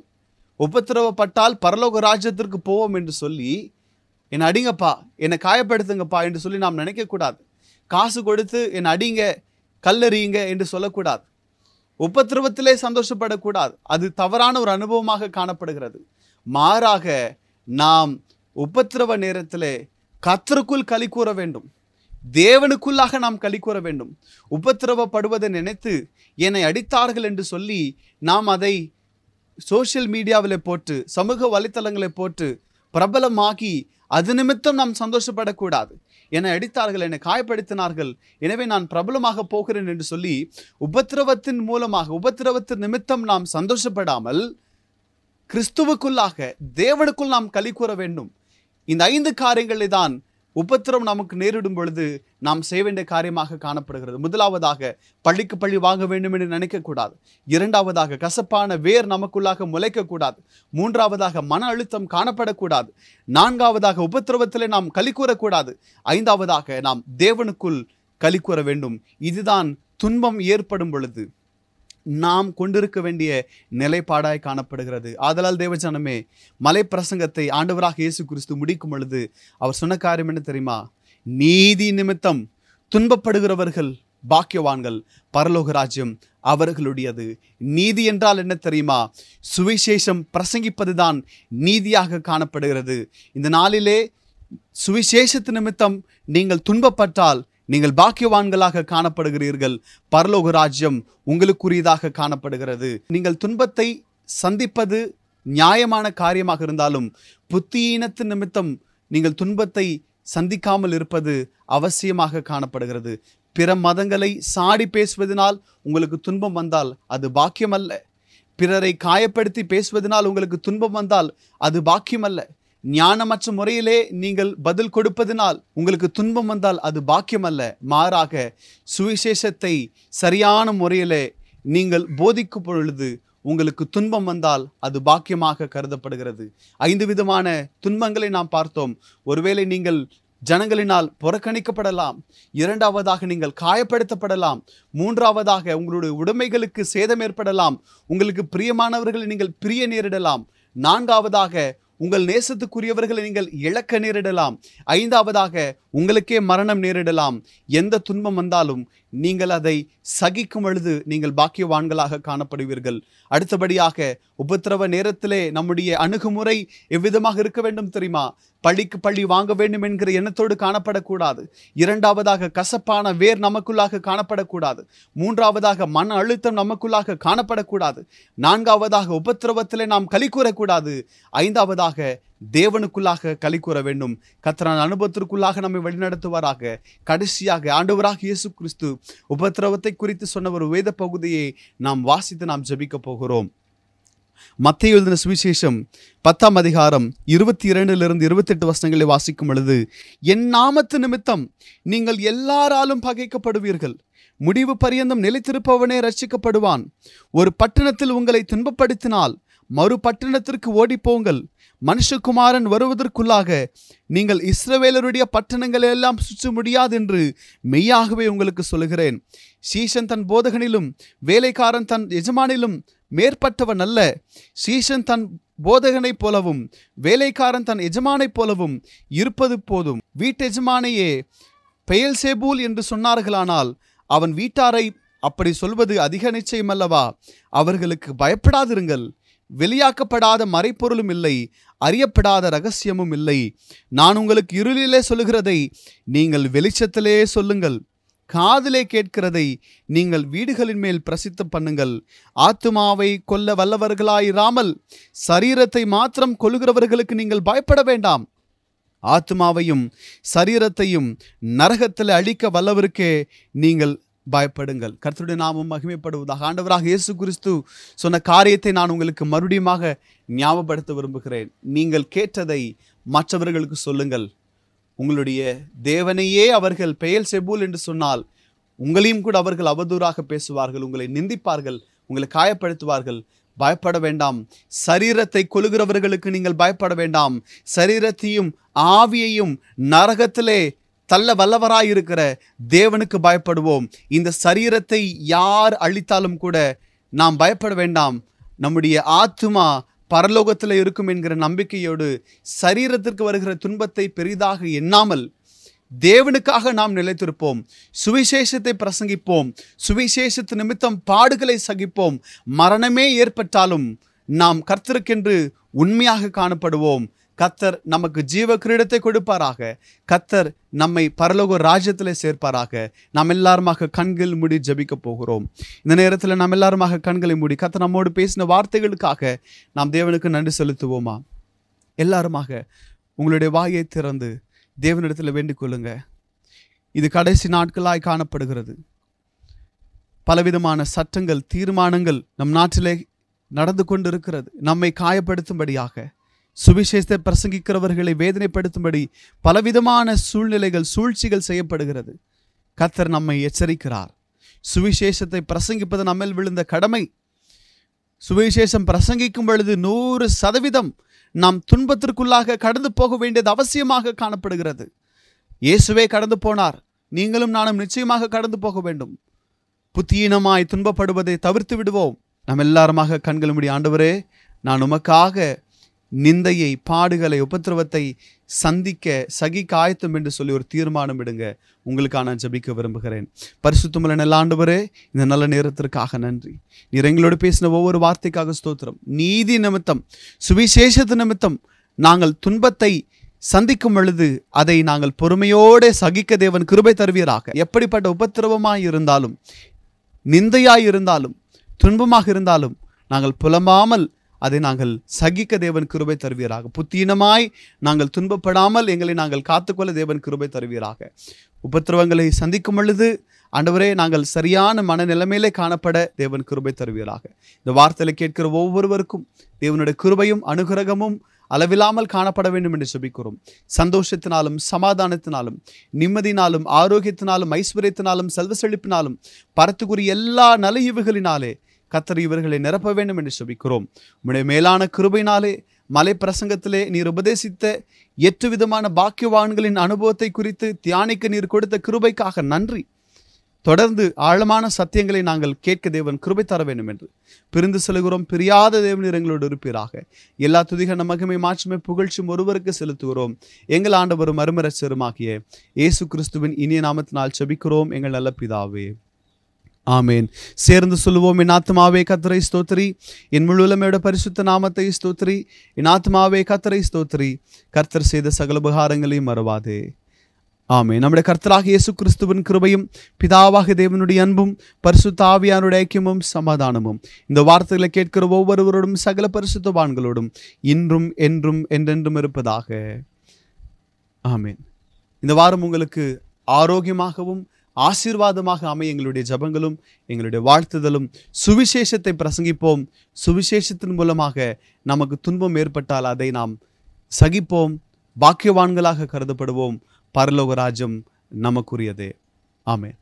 உபத்திரவப்பட்டால் பரலோக ராஜ்யத்திற்கு போவோம் என்று சொல்லி என்னை அடிங்கப்பா என்னை காயப்படுத்துங்கப்பா என்று சொல்லி நாம் நினைக்கக்கூடாது காசு கொடுத்து என் அடிங்க கல்லறியுங்க என்று சொல்லக்கூடாது உபத்திரவத்திலே சந்தோஷப்படக்கூடாது அது தவறான ஒரு அனுபவமாக காணப்படுகிறது மாறாக நாம் உபத்திரவ நேரத்தில் கத்தருக்குள் களி கூற வேண்டும் தேவனுக்குள்ளாக நாம் களி கூற வேண்டும் உபத்திரவப்படுவதை நினைத்து என்னை அடித்தார்கள் என்று சொல்லி நாம் அதை சோஷியல் மீடியாவில் போட்டு சமூக வலைத்தளங்களை போட்டு பிரபலமாகி அது நிமித்தம் நாம் சந்தோஷப்படக்கூடாது என்னை அடித்தார்கள் என்னை காயப்படுத்தினார்கள் எனவே நான் பிரபலமாக போகிறேன் என்று சொல்லி உபத்திரவத்தின் மூலமாக உபத்திரவத்தின் நிமித்தம் நாம் சந்தோஷப்படாமல் கிறிஸ்துவுக்குள்ளாக தேவனுக்குள் நாம் கலி கூற வேண்டும் இந்த ஐந்து காரியங்களை தான் உபத்திரம் நமக்கு நேரிடும் பொழுது நாம் செய்ய வேண்டிய காரியமாக காணப்படுகிறது முதலாவதாக பள்ளிக்கு பள்ளி வாங்க வேண்டும் என்று நினைக்கக்கூடாது இரண்டாவதாக கசப்பான வேர் நமக்குள்ளாக முளைக்கக்கூடாது மூன்றாவதாக மன அழுத்தம் காணப்படக்கூடாது நான்காவதாக உபத்திரவத்தில் நாம் கலி கூறக்கூடாது ஐந்தாவதாக நாம் தேவனுக்குள் கலி கூற வேண்டும் இதுதான் துன்பம் ஏற்படும் பொழுது நாம் கொண்டிருக்க வேண்டிய நிலைப்பாடாய் காணப்படுகிறது ஆதலால் தேவஜானமே மலை பிரசங்கத்தை ஆண்டவராக இயேசு கிறிஸ்து முடிக்கும் பொழுது அவர் சொன்ன காரியம் என்ன தெரியுமா நீதி நிமித்தம் துன்பப்படுகிறவர்கள் பாக்கியவான்கள் பரலோக ராஜ்யம் அவர்களுடையது நீதி என்றால் என்ன தெரியுமா சுவிசேஷம் பிரசங்கிப்பதுதான் நீதியாக காணப்படுகிறது இந்த நாளிலே சுவிசேஷத்து நிமித்தம் நீங்கள் துன்பப்பட்டால் நீங்கள் பாக்கியவான்களாக காணப்படுகிறீர்கள் பரலோக ராஜ்யம் உங்களுக்குரியதாக காணப்படுகிறது நீங்கள் துன்பத்தை சந்திப்பது நியாயமான காரியமாக இருந்தாலும் புத்தியினத்து நிமித்தம் நீங்கள் துன்பத்தை சந்திக்காமல் இருப்பது அவசியமாக காணப்படுகிறது பிற மதங்களை சாடி பேசுவதனால் உங்களுக்கு துன்பம் வந்தால் அது பாக்கியமல்ல பிறரை காயப்படுத்தி பேசுவதனால் உங்களுக்கு துன்பம் வந்தால் அது பாக்கியமல்ல ஞானமற்ற முறையிலே நீங்கள் பதில் கொடுப்பதினால் உங்களுக்கு துன்பம் வந்தால் அது பாக்கியமல்ல மாறாக சுவிசேஷத்தை சரியான முறையிலே நீங்கள் போதிக்கும் பொழுது உங்களுக்கு துன்பம் வந்தால் அது பாக்கியமாக கருதப்படுகிறது ஐந்து விதமான துன்பங்களை நாம் பார்த்தோம் ஒருவேளை நீங்கள் ஜனங்களினால் புறக்கணிக்கப்படலாம் இரண்டாவதாக நீங்கள் காயப்படுத்தப்படலாம் மூன்றாவதாக உங்களுடைய உடைமைகளுக்கு சேதம் ஏற்படலாம் உங்களுக்கு பிரியமானவர்களை நீங்கள் பிரிய நேரிடலாம் நான்காவதாக உங்கள் நேசத்துக்குரியவர்களை நீங்கள் இழக்க நேரிடலாம் ஐந்தாவதாக உங்களுக்கே மரணம் நேரிடலாம் எந்த துன்பம் வந்தாலும் நீங்கள் அதை சகிக்கும் பொழுது நீங்கள் பாக்கியவான்களாக காணப்படுவீர்கள் அடுத்தபடியாக உபத்திரவ நேரத்திலே நம்முடைய அணுகுமுறை எவ்விதமாக இருக்க வேண்டும் தெரியுமா பழிக்கு பழி வாங்க வேண்டும் என்கிற எண்ணத்தோடு காணப்படக்கூடாது இரண்டாவதாக கசப்பான வேர் நமக்குள்ளாக காணப்படக்கூடாது மூன்றாவதாக மன அழுத்தம் நமக்குள்ளாக காணப்படக்கூடாது நான்காவதாக உபத்திரவத்திலே நாம் கலி கூறக்கூடாது ஐந்தாவதாக தேவனுக்குள்ளாக கலி கூற வேண்டும் கத்தரான அனுபவத்திற்குள்ளாக நம்மை வழிநடத்துவாராக கடைசியாக ஆண்டவராக இயேசு கிறிஸ்து உபத்திரவத்தை குறித்து சொன்ன ஒரு வேத பகுதியை நாம் வாசித்து நாம் ஜபிக்கப் போகிறோம் மத்திய எழுதின சுவிசேஷம் பத்தாம் அதிகாரம் இருபத்தி இரண்டிலிருந்து இருபத்தெட்டு வசனங்களை வாசிக்கும் பொழுது என் நாமத்து நிமித்தம் நீங்கள் எல்லாராலும் பகைக்கப்படுவீர்கள் முடிவு பரியந்தம் நிலைத்திருப்பவனே ரசிக்கப்படுவான் ஒரு பட்டணத்தில் உங்களை துன்பப்படுத்தினால் மறு பட்டணத்திற்கு ஓடிப்போங்கள் மனுஷகுமாரன் வருவதற்குள்ளாக நீங்கள் இஸ்ரவேலருடைய பட்டணங்களை எல்லாம் சுற்ற முடியாது என்று மெய்யாகவே உங்களுக்கு சொல்கிறேன் சீசன் தன் போதகனிலும் வேலைக்காரன் தன் எஜமானிலும் மேற்பட்டவன் அல்ல சீசன் தன் போதகனைப் போலவும் வேலைக்காரன் தன் எஜமானைப் போலவும் இருப்பது போதும் வீட்டெஜமானையே பெயல் சேபூல் என்று சொன்னார்களானால் அவன் வீட்டாரை அப்படி சொல்வது அதிக நிச்சயமல்லவா அவர்களுக்கு பயப்படாதிருங்கள் வெளியாக்கப்படாத மறைப்பொருளும் இல்லை அறியப்படாத ரகசியமும் இல்லை நான் உங்களுக்கு இருளிலே சொல்லுகிறதை நீங்கள் வெளிச்சத்திலே சொல்லுங்கள் காதிலே கேட்கிறதை நீங்கள் வீடுகளின் மேல் பிரசித்த பண்ணுங்கள் ஆத்துமாவை கொல்ல வல்லவர்களாயிராமல் சரீரத்தை மாத்திரம் கொள்கிறவர்களுக்கு நீங்கள் பயப்பட வேண்டாம் ஆத்மாவையும் சரீரத்தையும் நரகத்தில் அழிக்க வல்லவருக்கே நீங்கள் பயப்படுங்கள் கர்த்தருடைய நாமம் மகிமைப்படுவதாக ஆண்டவராக இயேசு கிறிஸ்து சொன்ன காரியத்தை நான் உங்களுக்கு மறுபடியுமாக ஞாபகப்படுத்த விரும்புகிறேன் நீங்கள் கேட்டதை மற்றவர்களுக்கு சொல்லுங்கள் உங்களுடைய தேவனையே அவர்கள் பெயல் செபூல் என்று சொன்னால் உங்களையும் கூட அவர்கள் அவதூறாக பேசுவார்கள் உங்களை நிந்திப்பார்கள் உங்களை காயப்படுத்துவார்கள் பயப்பட வேண்டாம் சரீரத்தை கொழுகிறவர்களுக்கு நீங்கள் பயப்பட வேண்டாம் சரீரத்தையும் ஆவியையும் நரகத்திலே தள்ள வல்லவராயிருக்கிற தேவனுக்கு பயப்படுவோம் இந்த சரீரத்தை யார் அழித்தாலும் கூட நாம் பயப்பட வேண்டாம் நம்முடைய ஆத்மா பரலோகத்தில் இருக்கும் என்கிற நம்பிக்கையோடு சரீரத்திற்கு வருகிற துன்பத்தை பெரிதாக எண்ணாமல் தேவனுக்காக நாம் நிலைத்திருப்போம் சுவிசேஷத்தை பிரசங்கிப்போம் சுவிசேஷத்து நிமித்தம் பாடுகளை சகிப்போம் மரணமே ஏற்பட்டாலும் நாம் கர்த்தருக்கென்று உண்மையாக காணப்படுவோம் கத்தர் நமக்கு ஜீவ கிரீடத்தை கொடுப்பாராக கத்தர் நம்மை பரலோக ராஜ்யத்தில் சேர்ப்பாராக நாம் எல்லாருமாக கண்கள் மூடி ஜபிக்க போகிறோம் இந்த நேரத்தில் நாம் எல்லாருமாக கண்களை மூடி கத்தர் நம்மோடு பேசின வார்த்தைகளுக்காக நாம் தேவனுக்கு நன்றி செலுத்துவோமா எல்லாருமாக உங்களுடைய வாயை திறந்து தேவனிடத்தில் வேண்டிக் கொள்ளுங்க இது கடைசி நாட்களாய் காணப்படுகிறது பலவிதமான சட்டங்கள் தீர்மானங்கள் நம் நாட்டிலே நடந்து கொண்டிருக்கிறது நம்மை காயப்படுத்தும்படியாக சுவிசேஷத்தை பிரசங்கிக்கிறவர்களை வேதனைப்படுத்தும்படி பலவிதமான சூழ்நிலைகள் சூழ்ச்சிகள் செய்யப்படுகிறது கத்தர் நம்மை எச்சரிக்கிறார் சுவிசேஷத்தை பிரசங்கிப்பது நம்மில் விழுந்த கடமை சுவிசேஷம் பிரசங்கிக்கும் பொழுது நூறு சதவீதம் நாம் துன்பத்திற்குள்ளாக கடந்து போக வேண்டியது அவசியமாக காணப்படுகிறது இயேசுவே கடந்து போனார் நீங்களும் நானும் நிச்சயமாக கடந்து போக வேண்டும் புத்தியினமாய் துன்பப்படுவதை தவிர்த்து விடுவோம் நம்ம எல்லாருமாக கண்கள் முடி ஆண்டவரே நான் உமக்காக நிந்தையை பாடுகளை உபத்திரவத்தை சந்திக்க சகி காயத்தும் என்று சொல்லி ஒரு தீர்மானம் இடுங்க உங்களுக்காக நான் ஜபிக்க விரும்புகிறேன் பரிசுத்தமல நல்ல இந்த நல்ல நேரத்திற்காக நன்றி நீர் எங்களோடு பேசின ஒவ்வொரு வார்த்தைக்காக ஸ்தோத்திரம் நீதி நிமித்தம் சுவிசேஷத்து நிமித்தம் நாங்கள் துன்பத்தை சந்திக்கும் பொழுது அதை நாங்கள் பொறுமையோடு சகிக்க தேவன் கிருபை தருவீராக எப்படிப்பட்ட உபத்திரவமாக இருந்தாலும் நிந்தையாய் இருந்தாலும் துன்பமாக இருந்தாலும் நாங்கள் புலமாமல் அதை நாங்கள் சகிக்க தேவன் கிருபை தருவீராக புத்தீனமாய் நாங்கள் துன்பப்படாமல் எங்களை நாங்கள் காத்துக்கொள்ள தேவன் கிருபை தருவீராக உபத்திரவங்களை சந்திக்கும் பொழுது ஆண்டவரே நாங்கள் சரியான மனநிலைமையிலே காணப்பட தேவன் கிருபை தருவீராக இந்த வார்த்தையில் கேட்கிற ஒவ்வொருவருக்கும் தேவனுடைய கிருபையும் அனுகிரகமும் அளவில்லாமல் காணப்பட வேண்டும் என்று சொல்லிக்கிறோம் சந்தோஷத்தினாலும் சமாதானத்தினாலும் நிம்மதியினாலும் ஆரோக்கியத்தினாலும் ஐஸ்வர்யத்தினாலும் செல்வ செழிப்பினாலும் பரத்துக்குரிய எல்லா நலையீவுகளினாலே கத்தர் இவர்களை நிரப்ப வேண்டும் என்று சொல்லிக்கிறோம் உம்முடைய மேலான கிருபையினாலே மலை பிரசங்கத்திலே நீர் உபதேசித்த எட்டு விதமான பாக்கியவான்களின் அனுபவத்தை குறித்து தியானிக்க நீர் கொடுத்த கிருபைக்காக நன்றி தொடர்ந்து ஆழமான சத்தியங்களை நாங்கள் கேட்க தேவன் கிருபை தர வேண்டும் என்று பிரிந்து செல்கிறோம் பிரியாத தேவன் எங்களோடு இருப்பீராக எல்லா துதிகன மகிமை மாற்றுமே புகழ்ச்சியும் ஒருவருக்கு செலுத்துகிறோம் எங்கள் ஆண்டவரும் அருமரச்சருமாகிய இயேசு கிறிஸ்துவின் இனிய நாமத்தினால் செபிக்கிறோம் எங்கள் நல்ல பிதாவே ஆமேன் சேர்ந்து சொல்லுவோம் என் ஆத்மாவே கத்திரை ஸ்தோத்ரி என் முழுலமையோட பரிசுத்த நாமத்தை ஸ்தோத்ரி என் ஆத்மாவே கத்திரை ஸ்தோத்ரி கர்த்தர் செய்த சகல உபகாரங்களையும் மறவாதே ஆமே நம்முடைய கர்த்தராக இயேசு கிறிஸ்துவின் கிருபையும் பிதாவாக தேவனுடைய அன்பும் பரிசுத்தாவியானுடைய ஐக்கியமும் சமாதானமும் இந்த வார்த்தைகளை கேட்கிற ஒவ்வொருவரோடும் சகல பரிசுத்தவான்களோடும் இன்றும் என்றும் என்றென்றும் இருப்பதாக ஆமேன் இந்த வாரம் உங்களுக்கு ஆரோக்கியமாகவும் ஆசீர்வாதமாக அமைய எங்களுடைய ஜபங்களும் எங்களுடைய வாழ்த்துதலும் சுவிசேஷத்தை பிரசங்கிப்போம் சுவிசேஷத்தின் மூலமாக நமக்கு துன்பம் ஏற்பட்டால் அதை நாம் சகிப்போம் பாக்கியவான்களாக கருதப்படுவோம் பரலோகராஜம் நமக்குரியது ஆமேன்